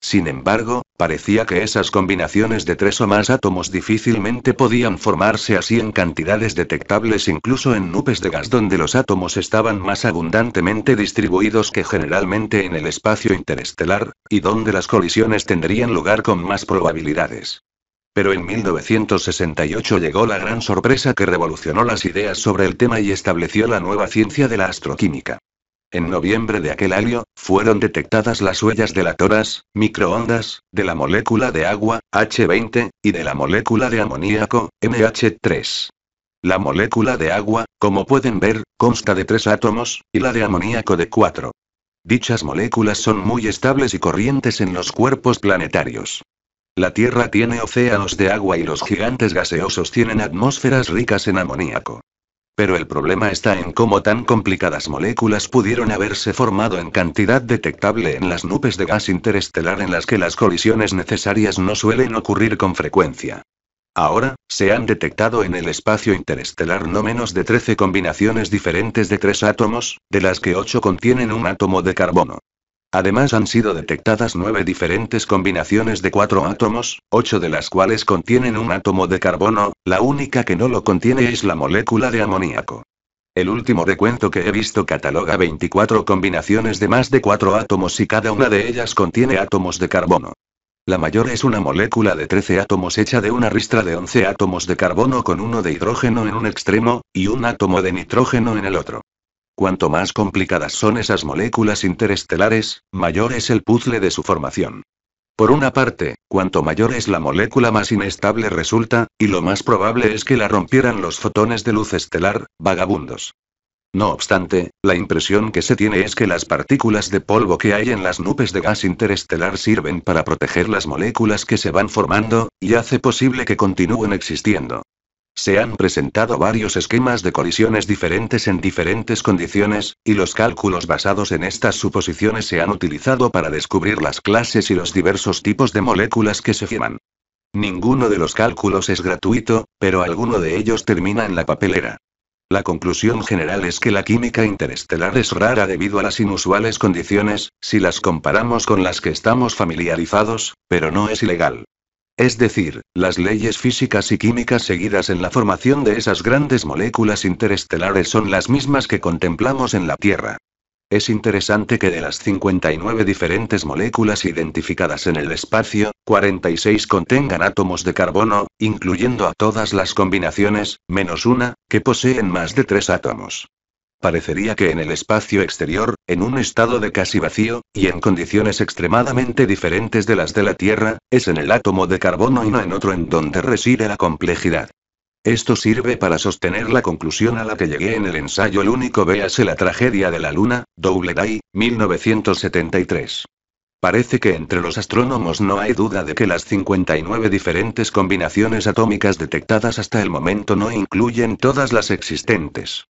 Sin embargo, parecía que esas combinaciones de tres o más átomos difícilmente podían formarse así en cantidades detectables incluso en nubes de gas donde los átomos estaban más abundantemente distribuidos que generalmente en el espacio interestelar, y donde las colisiones tendrían lugar con más probabilidades. Pero en 1968 llegó la gran sorpresa que revolucionó las ideas sobre el tema y estableció la nueva ciencia de la astroquímica. En noviembre de aquel año, fueron detectadas las huellas de la toras, microondas, de la molécula de agua, H20, y de la molécula de amoníaco, MH3. La molécula de agua, como pueden ver, consta de tres átomos, y la de amoníaco de cuatro. Dichas moléculas son muy estables y corrientes en los cuerpos planetarios. La Tierra tiene océanos de agua y los gigantes gaseosos tienen atmósferas ricas en amoníaco. Pero el problema está en cómo tan complicadas moléculas pudieron haberse formado en cantidad detectable en las nubes de gas interestelar en las que las colisiones necesarias no suelen ocurrir con frecuencia. Ahora, se han detectado en el espacio interestelar no menos de 13 combinaciones diferentes de tres átomos, de las que 8 contienen un átomo de carbono. Además han sido detectadas nueve diferentes combinaciones de cuatro átomos, ocho de las cuales contienen un átomo de carbono, la única que no lo contiene es la molécula de amoníaco. El último recuento que he visto cataloga 24 combinaciones de más de cuatro átomos y cada una de ellas contiene átomos de carbono. La mayor es una molécula de 13 átomos hecha de una ristra de 11 átomos de carbono con uno de hidrógeno en un extremo, y un átomo de nitrógeno en el otro. Cuanto más complicadas son esas moléculas interestelares, mayor es el puzzle de su formación. Por una parte, cuanto mayor es la molécula más inestable resulta, y lo más probable es que la rompieran los fotones de luz estelar, vagabundos. No obstante, la impresión que se tiene es que las partículas de polvo que hay en las nubes de gas interestelar sirven para proteger las moléculas que se van formando, y hace posible que continúen existiendo. Se han presentado varios esquemas de colisiones diferentes en diferentes condiciones, y los cálculos basados en estas suposiciones se han utilizado para descubrir las clases y los diversos tipos de moléculas que se forman. Ninguno de los cálculos es gratuito, pero alguno de ellos termina en la papelera. La conclusión general es que la química interestelar es rara debido a las inusuales condiciones, si las comparamos con las que estamos familiarizados, pero no es ilegal. Es decir, las leyes físicas y químicas seguidas en la formación de esas grandes moléculas interestelares son las mismas que contemplamos en la Tierra. Es interesante que de las 59 diferentes moléculas identificadas en el espacio, 46 contengan átomos de carbono, incluyendo a todas las combinaciones, menos una, que poseen más de tres átomos. Parecería que en el espacio exterior, en un estado de casi vacío, y en condiciones extremadamente diferentes de las de la Tierra, es en el átomo de carbono y no en otro en donde reside la complejidad. Esto sirve para sostener la conclusión a la que llegué en el ensayo El único véase la tragedia de la Luna, Doubleday, 1973. Parece que entre los astrónomos no hay duda de que las 59 diferentes combinaciones atómicas detectadas hasta el momento no incluyen todas las existentes.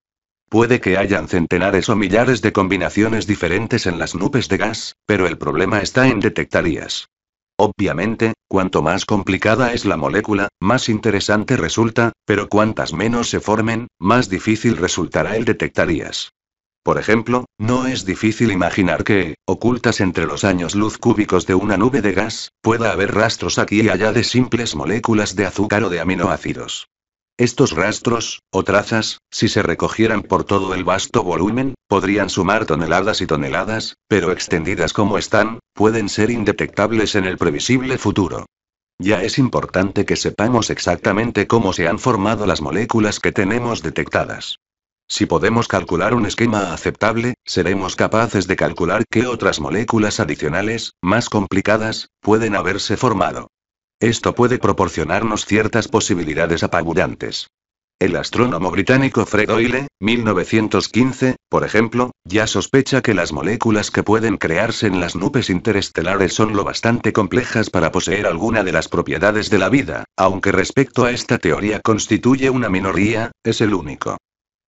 Puede que hayan centenares o millares de combinaciones diferentes en las nubes de gas, pero el problema está en detectarías. Obviamente, cuanto más complicada es la molécula, más interesante resulta, pero cuantas menos se formen, más difícil resultará el detectarías. Por ejemplo, no es difícil imaginar que, ocultas entre los años luz cúbicos de una nube de gas, pueda haber rastros aquí y allá de simples moléculas de azúcar o de aminoácidos. Estos rastros, o trazas, si se recogieran por todo el vasto volumen, podrían sumar toneladas y toneladas, pero extendidas como están, pueden ser indetectables en el previsible futuro. Ya es importante que sepamos exactamente cómo se han formado las moléculas que tenemos detectadas. Si podemos calcular un esquema aceptable, seremos capaces de calcular qué otras moléculas adicionales, más complicadas, pueden haberse formado. Esto puede proporcionarnos ciertas posibilidades apabullantes. El astrónomo británico Fred Hoyle, 1915, por ejemplo, ya sospecha que las moléculas que pueden crearse en las nubes interestelares son lo bastante complejas para poseer alguna de las propiedades de la vida, aunque respecto a esta teoría constituye una minoría, es el único.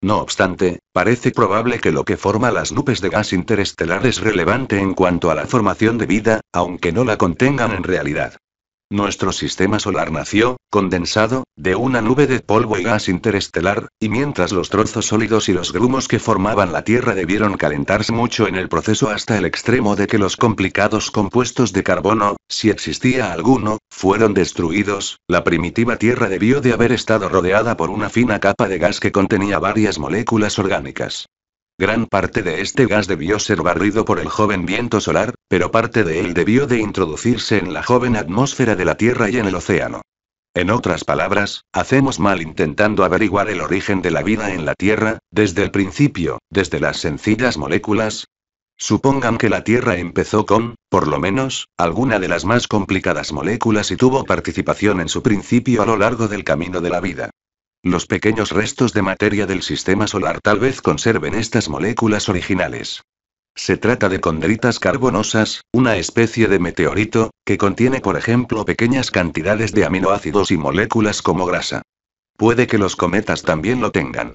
No obstante, parece probable que lo que forma las nubes de gas interestelar es relevante en cuanto a la formación de vida, aunque no la contengan en realidad. Nuestro sistema solar nació, condensado, de una nube de polvo y gas interestelar, y mientras los trozos sólidos y los grumos que formaban la Tierra debieron calentarse mucho en el proceso hasta el extremo de que los complicados compuestos de carbono, si existía alguno, fueron destruidos, la primitiva Tierra debió de haber estado rodeada por una fina capa de gas que contenía varias moléculas orgánicas. Gran parte de este gas debió ser barrido por el joven viento solar, pero parte de él debió de introducirse en la joven atmósfera de la Tierra y en el océano. En otras palabras, hacemos mal intentando averiguar el origen de la vida en la Tierra, desde el principio, desde las sencillas moléculas. Supongan que la Tierra empezó con, por lo menos, alguna de las más complicadas moléculas y tuvo participación en su principio a lo largo del camino de la vida. Los pequeños restos de materia del sistema solar tal vez conserven estas moléculas originales. Se trata de condritas carbonosas, una especie de meteorito, que contiene por ejemplo pequeñas cantidades de aminoácidos y moléculas como grasa. Puede que los cometas también lo tengan.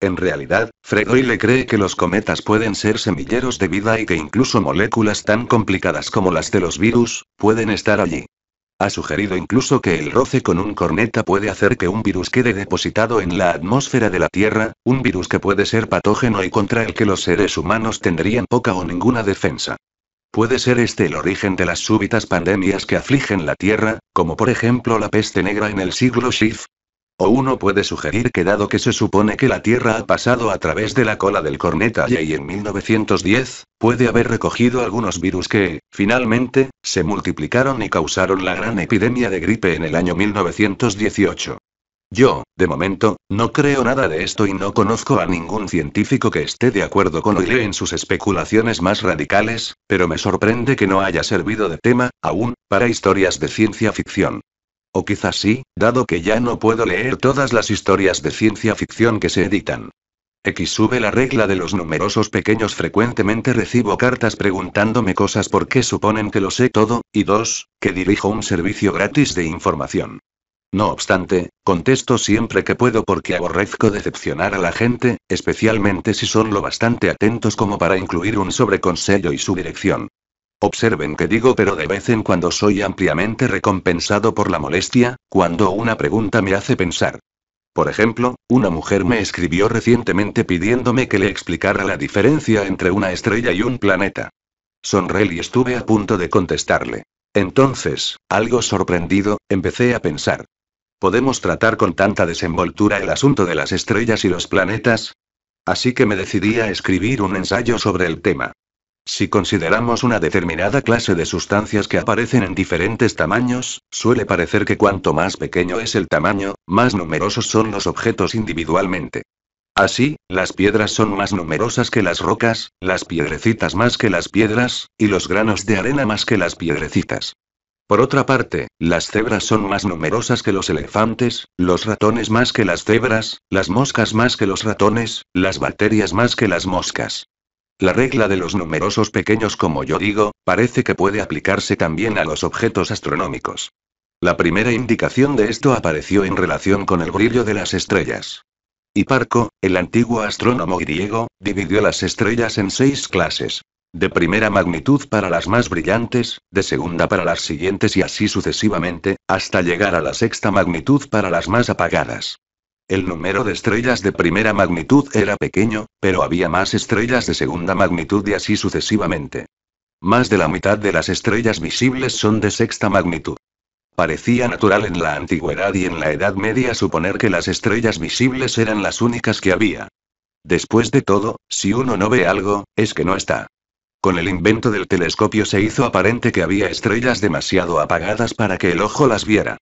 En realidad, Fred le cree que los cometas pueden ser semilleros de vida y que incluso moléculas tan complicadas como las de los virus, pueden estar allí. Ha sugerido incluso que el roce con un corneta puede hacer que un virus quede depositado en la atmósfera de la Tierra, un virus que puede ser patógeno y contra el que los seres humanos tendrían poca o ninguna defensa. Puede ser este el origen de las súbitas pandemias que afligen la Tierra, como por ejemplo la peste negra en el siglo Shift, o uno puede sugerir que dado que se supone que la Tierra ha pasado a través de la cola del corneta y en 1910, puede haber recogido algunos virus que, finalmente, se multiplicaron y causaron la gran epidemia de gripe en el año 1918. Yo, de momento, no creo nada de esto y no conozco a ningún científico que esté de acuerdo con Oile en sus especulaciones más radicales, pero me sorprende que no haya servido de tema, aún, para historias de ciencia ficción. O quizás sí, dado que ya no puedo leer todas las historias de ciencia ficción que se editan. X sube la regla de los numerosos pequeños. Frecuentemente recibo cartas preguntándome cosas porque suponen que lo sé todo, y dos, que dirijo un servicio gratis de información. No obstante, contesto siempre que puedo porque aborrezco decepcionar a la gente, especialmente si son lo bastante atentos como para incluir un sobreconsello y su dirección. Observen que digo pero de vez en cuando soy ampliamente recompensado por la molestia, cuando una pregunta me hace pensar. Por ejemplo, una mujer me escribió recientemente pidiéndome que le explicara la diferencia entre una estrella y un planeta. Sonreí y estuve a punto de contestarle. Entonces, algo sorprendido, empecé a pensar. ¿Podemos tratar con tanta desenvoltura el asunto de las estrellas y los planetas? Así que me decidí a escribir un ensayo sobre el tema. Si consideramos una determinada clase de sustancias que aparecen en diferentes tamaños, suele parecer que cuanto más pequeño es el tamaño, más numerosos son los objetos individualmente. Así, las piedras son más numerosas que las rocas, las piedrecitas más que las piedras, y los granos de arena más que las piedrecitas. Por otra parte, las cebras son más numerosas que los elefantes, los ratones más que las cebras, las moscas más que los ratones, las bacterias más que las moscas. La regla de los numerosos pequeños, como yo digo, parece que puede aplicarse también a los objetos astronómicos. La primera indicación de esto apareció en relación con el brillo de las estrellas. Hiparco, el antiguo astrónomo griego, dividió las estrellas en seis clases. De primera magnitud para las más brillantes, de segunda para las siguientes y así sucesivamente, hasta llegar a la sexta magnitud para las más apagadas. El número de estrellas de primera magnitud era pequeño, pero había más estrellas de segunda magnitud y así sucesivamente. Más de la mitad de las estrellas visibles son de sexta magnitud. Parecía natural en la antigüedad y en la Edad Media suponer que las estrellas visibles eran las únicas que había. Después de todo, si uno no ve algo, es que no está. Con el invento del telescopio se hizo aparente que había estrellas demasiado apagadas para que el ojo las viera.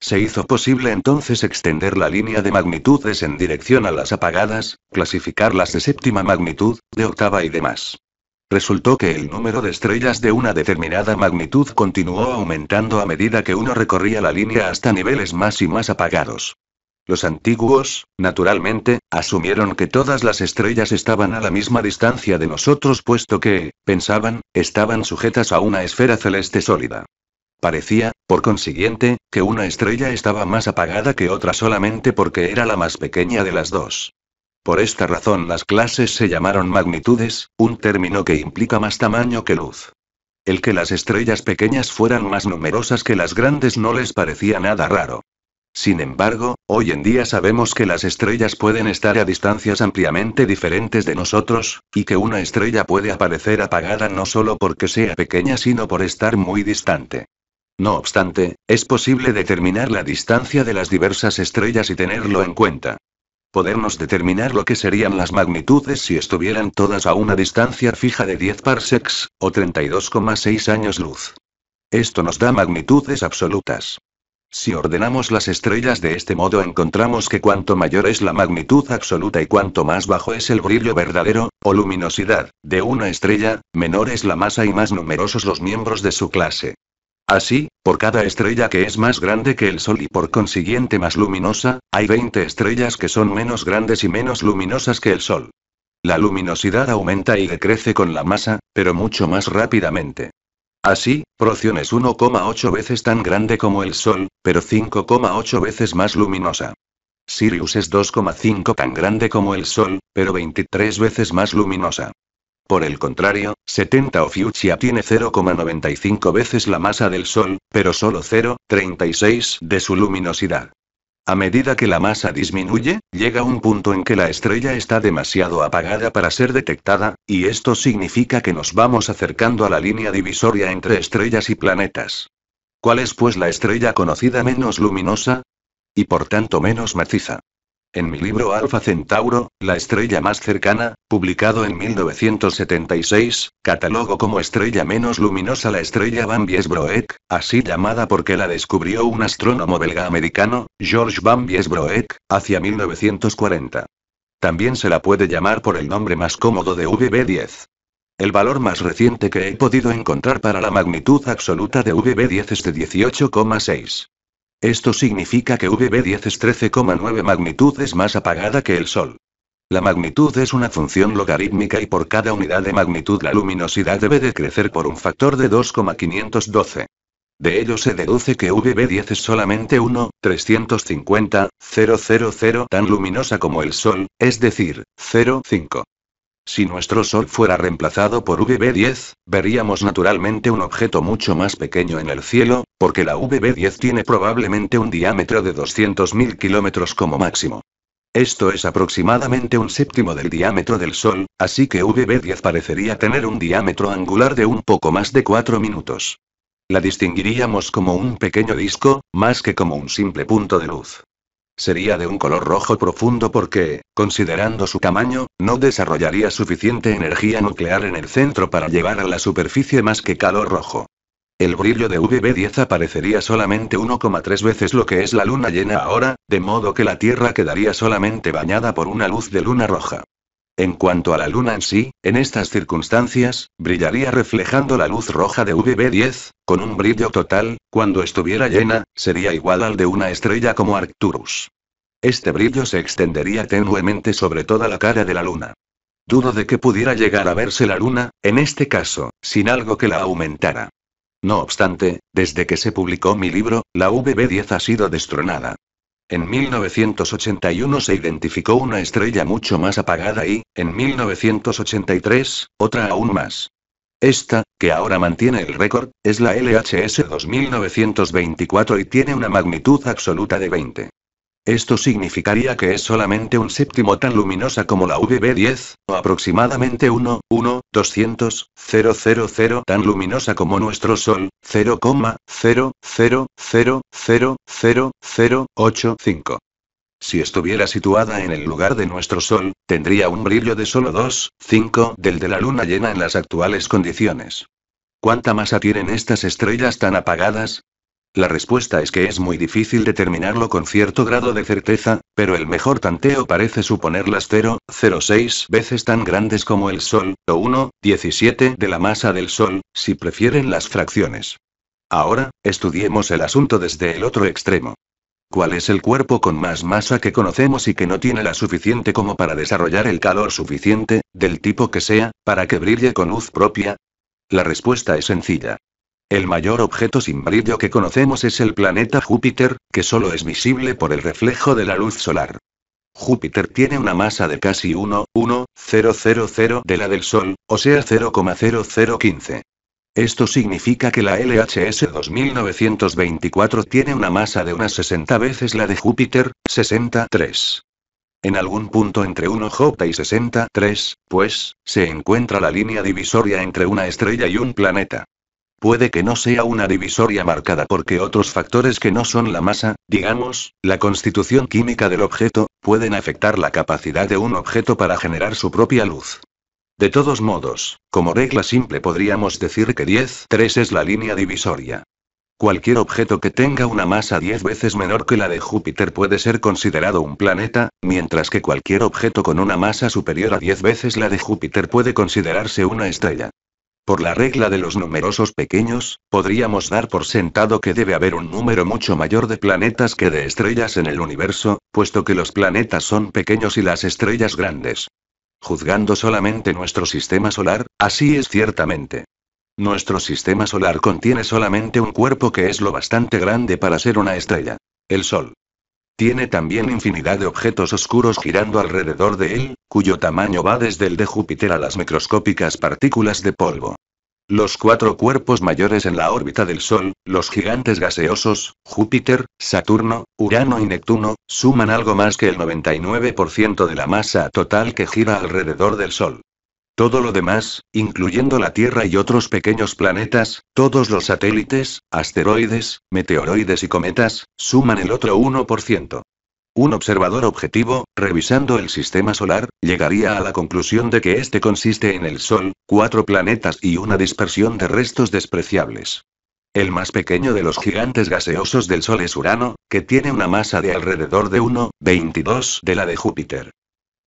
Se hizo posible entonces extender la línea de magnitudes en dirección a las apagadas, clasificarlas de séptima magnitud, de octava y demás. Resultó que el número de estrellas de una determinada magnitud continuó aumentando a medida que uno recorría la línea hasta niveles más y más apagados. Los antiguos, naturalmente, asumieron que todas las estrellas estaban a la misma distancia de nosotros puesto que, pensaban, estaban sujetas a una esfera celeste sólida. Parecía, por consiguiente, que una estrella estaba más apagada que otra solamente porque era la más pequeña de las dos. Por esta razón las clases se llamaron magnitudes, un término que implica más tamaño que luz. El que las estrellas pequeñas fueran más numerosas que las grandes no les parecía nada raro. Sin embargo, hoy en día sabemos que las estrellas pueden estar a distancias ampliamente diferentes de nosotros, y que una estrella puede aparecer apagada no solo porque sea pequeña, sino por estar muy distante. No obstante, es posible determinar la distancia de las diversas estrellas y tenerlo en cuenta. Podernos determinar lo que serían las magnitudes si estuvieran todas a una distancia fija de 10 parsecs, o 32,6 años luz. Esto nos da magnitudes absolutas. Si ordenamos las estrellas de este modo encontramos que cuanto mayor es la magnitud absoluta y cuanto más bajo es el brillo verdadero, o luminosidad, de una estrella, menor es la masa y más numerosos los miembros de su clase. Así, por cada estrella que es más grande que el Sol y por consiguiente más luminosa, hay 20 estrellas que son menos grandes y menos luminosas que el Sol. La luminosidad aumenta y decrece con la masa, pero mucho más rápidamente. Así, Procyon es 1,8 veces tan grande como el Sol, pero 5,8 veces más luminosa. Sirius es 2,5 tan grande como el Sol, pero 23 veces más luminosa. Por el contrario, 70 Ophiuchia tiene 0,95 veces la masa del Sol, pero solo 0,36 de su luminosidad. A medida que la masa disminuye, llega un punto en que la estrella está demasiado apagada para ser detectada, y esto significa que nos vamos acercando a la línea divisoria entre estrellas y planetas. ¿Cuál es pues la estrella conocida menos luminosa? Y por tanto menos maciza. En mi libro Alfa Centauro, La estrella más cercana, publicado en 1976, catalogo como estrella menos luminosa la estrella bambies Biesbroek, así llamada porque la descubrió un astrónomo belga-americano, George Van Biesbroek, hacia 1940. También se la puede llamar por el nombre más cómodo de VB10. El valor más reciente que he podido encontrar para la magnitud absoluta de VB10 es de 18,6. Esto significa que VB10 es 13,9 magnitudes más apagada que el Sol. La magnitud es una función logarítmica y por cada unidad de magnitud la luminosidad debe decrecer por un factor de 2,512. De ello se deduce que VB10 es solamente 1,350,000 tan luminosa como el Sol, es decir, 0,5. Si nuestro Sol fuera reemplazado por VB10, veríamos naturalmente un objeto mucho más pequeño en el cielo, porque la VB10 tiene probablemente un diámetro de 200.000 kilómetros como máximo. Esto es aproximadamente un séptimo del diámetro del Sol, así que VB10 parecería tener un diámetro angular de un poco más de 4 minutos. La distinguiríamos como un pequeño disco, más que como un simple punto de luz. Sería de un color rojo profundo porque, considerando su tamaño, no desarrollaría suficiente energía nuclear en el centro para llevar a la superficie más que calor rojo. El brillo de VB10 aparecería solamente 1,3 veces lo que es la luna llena ahora, de modo que la Tierra quedaría solamente bañada por una luz de luna roja. En cuanto a la luna en sí, en estas circunstancias, brillaría reflejando la luz roja de VB10, con un brillo total, cuando estuviera llena, sería igual al de una estrella como Arcturus. Este brillo se extendería tenuemente sobre toda la cara de la luna. Dudo de que pudiera llegar a verse la luna, en este caso, sin algo que la aumentara. No obstante, desde que se publicó mi libro, la VB10 ha sido destronada. En 1981 se identificó una estrella mucho más apagada y, en 1983, otra aún más. Esta, que ahora mantiene el récord, es la LHS 2924 y tiene una magnitud absoluta de 20. Esto significaría que es solamente un séptimo tan luminosa como la VB10, o aproximadamente 1, 1, 200, 000 tan luminosa como nuestro Sol, 0,0000085. Si estuviera situada en el lugar de nuestro Sol, tendría un brillo de solo 2, 5 del de la luna llena en las actuales condiciones. ¿Cuánta masa tienen estas estrellas tan apagadas? La respuesta es que es muy difícil determinarlo con cierto grado de certeza, pero el mejor tanteo parece suponer las 0,06 veces tan grandes como el Sol, o 1,17 de la masa del Sol, si prefieren las fracciones. Ahora, estudiemos el asunto desde el otro extremo. ¿Cuál es el cuerpo con más masa que conocemos y que no tiene la suficiente como para desarrollar el calor suficiente, del tipo que sea, para que brille con luz propia? La respuesta es sencilla. El mayor objeto sin brillo que conocemos es el planeta Júpiter, que solo es visible por el reflejo de la luz solar. Júpiter tiene una masa de casi 1,1000 de la del Sol, o sea 0,0015. Esto significa que la LHS 2924 tiene una masa de unas 60 veces la de Júpiter, 63. En algún punto entre 1J y 63, pues, se encuentra la línea divisoria entre una estrella y un planeta. Puede que no sea una divisoria marcada porque otros factores que no son la masa, digamos, la constitución química del objeto, pueden afectar la capacidad de un objeto para generar su propia luz. De todos modos, como regla simple podríamos decir que 10-3 es la línea divisoria. Cualquier objeto que tenga una masa 10 veces menor que la de Júpiter puede ser considerado un planeta, mientras que cualquier objeto con una masa superior a 10 veces la de Júpiter puede considerarse una estrella. Por la regla de los numerosos pequeños, podríamos dar por sentado que debe haber un número mucho mayor de planetas que de estrellas en el universo, puesto que los planetas son pequeños y las estrellas grandes. Juzgando solamente nuestro sistema solar, así es ciertamente. Nuestro sistema solar contiene solamente un cuerpo que es lo bastante grande para ser una estrella. El Sol. Tiene también infinidad de objetos oscuros girando alrededor de él, cuyo tamaño va desde el de Júpiter a las microscópicas partículas de polvo. Los cuatro cuerpos mayores en la órbita del Sol, los gigantes gaseosos, Júpiter, Saturno, Urano y Neptuno, suman algo más que el 99% de la masa total que gira alrededor del Sol. Todo lo demás, incluyendo la Tierra y otros pequeños planetas, todos los satélites, asteroides, meteoroides y cometas, suman el otro 1%. Un observador objetivo, revisando el sistema solar, llegaría a la conclusión de que este consiste en el Sol, cuatro planetas y una dispersión de restos despreciables. El más pequeño de los gigantes gaseosos del Sol es Urano, que tiene una masa de alrededor de 1,22 de la de Júpiter.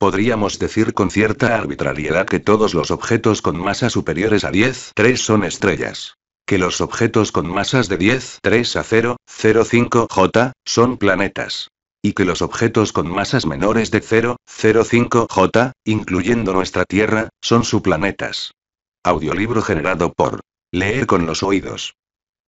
Podríamos decir con cierta arbitrariedad que todos los objetos con masas superiores a 10, 3 son estrellas. Que los objetos con masas de 10, 3 a 0, 0,5 J, son planetas. Y que los objetos con masas menores de 0, 0,5 J, incluyendo nuestra Tierra, son subplanetas. Audiolibro generado por Leer con los oídos.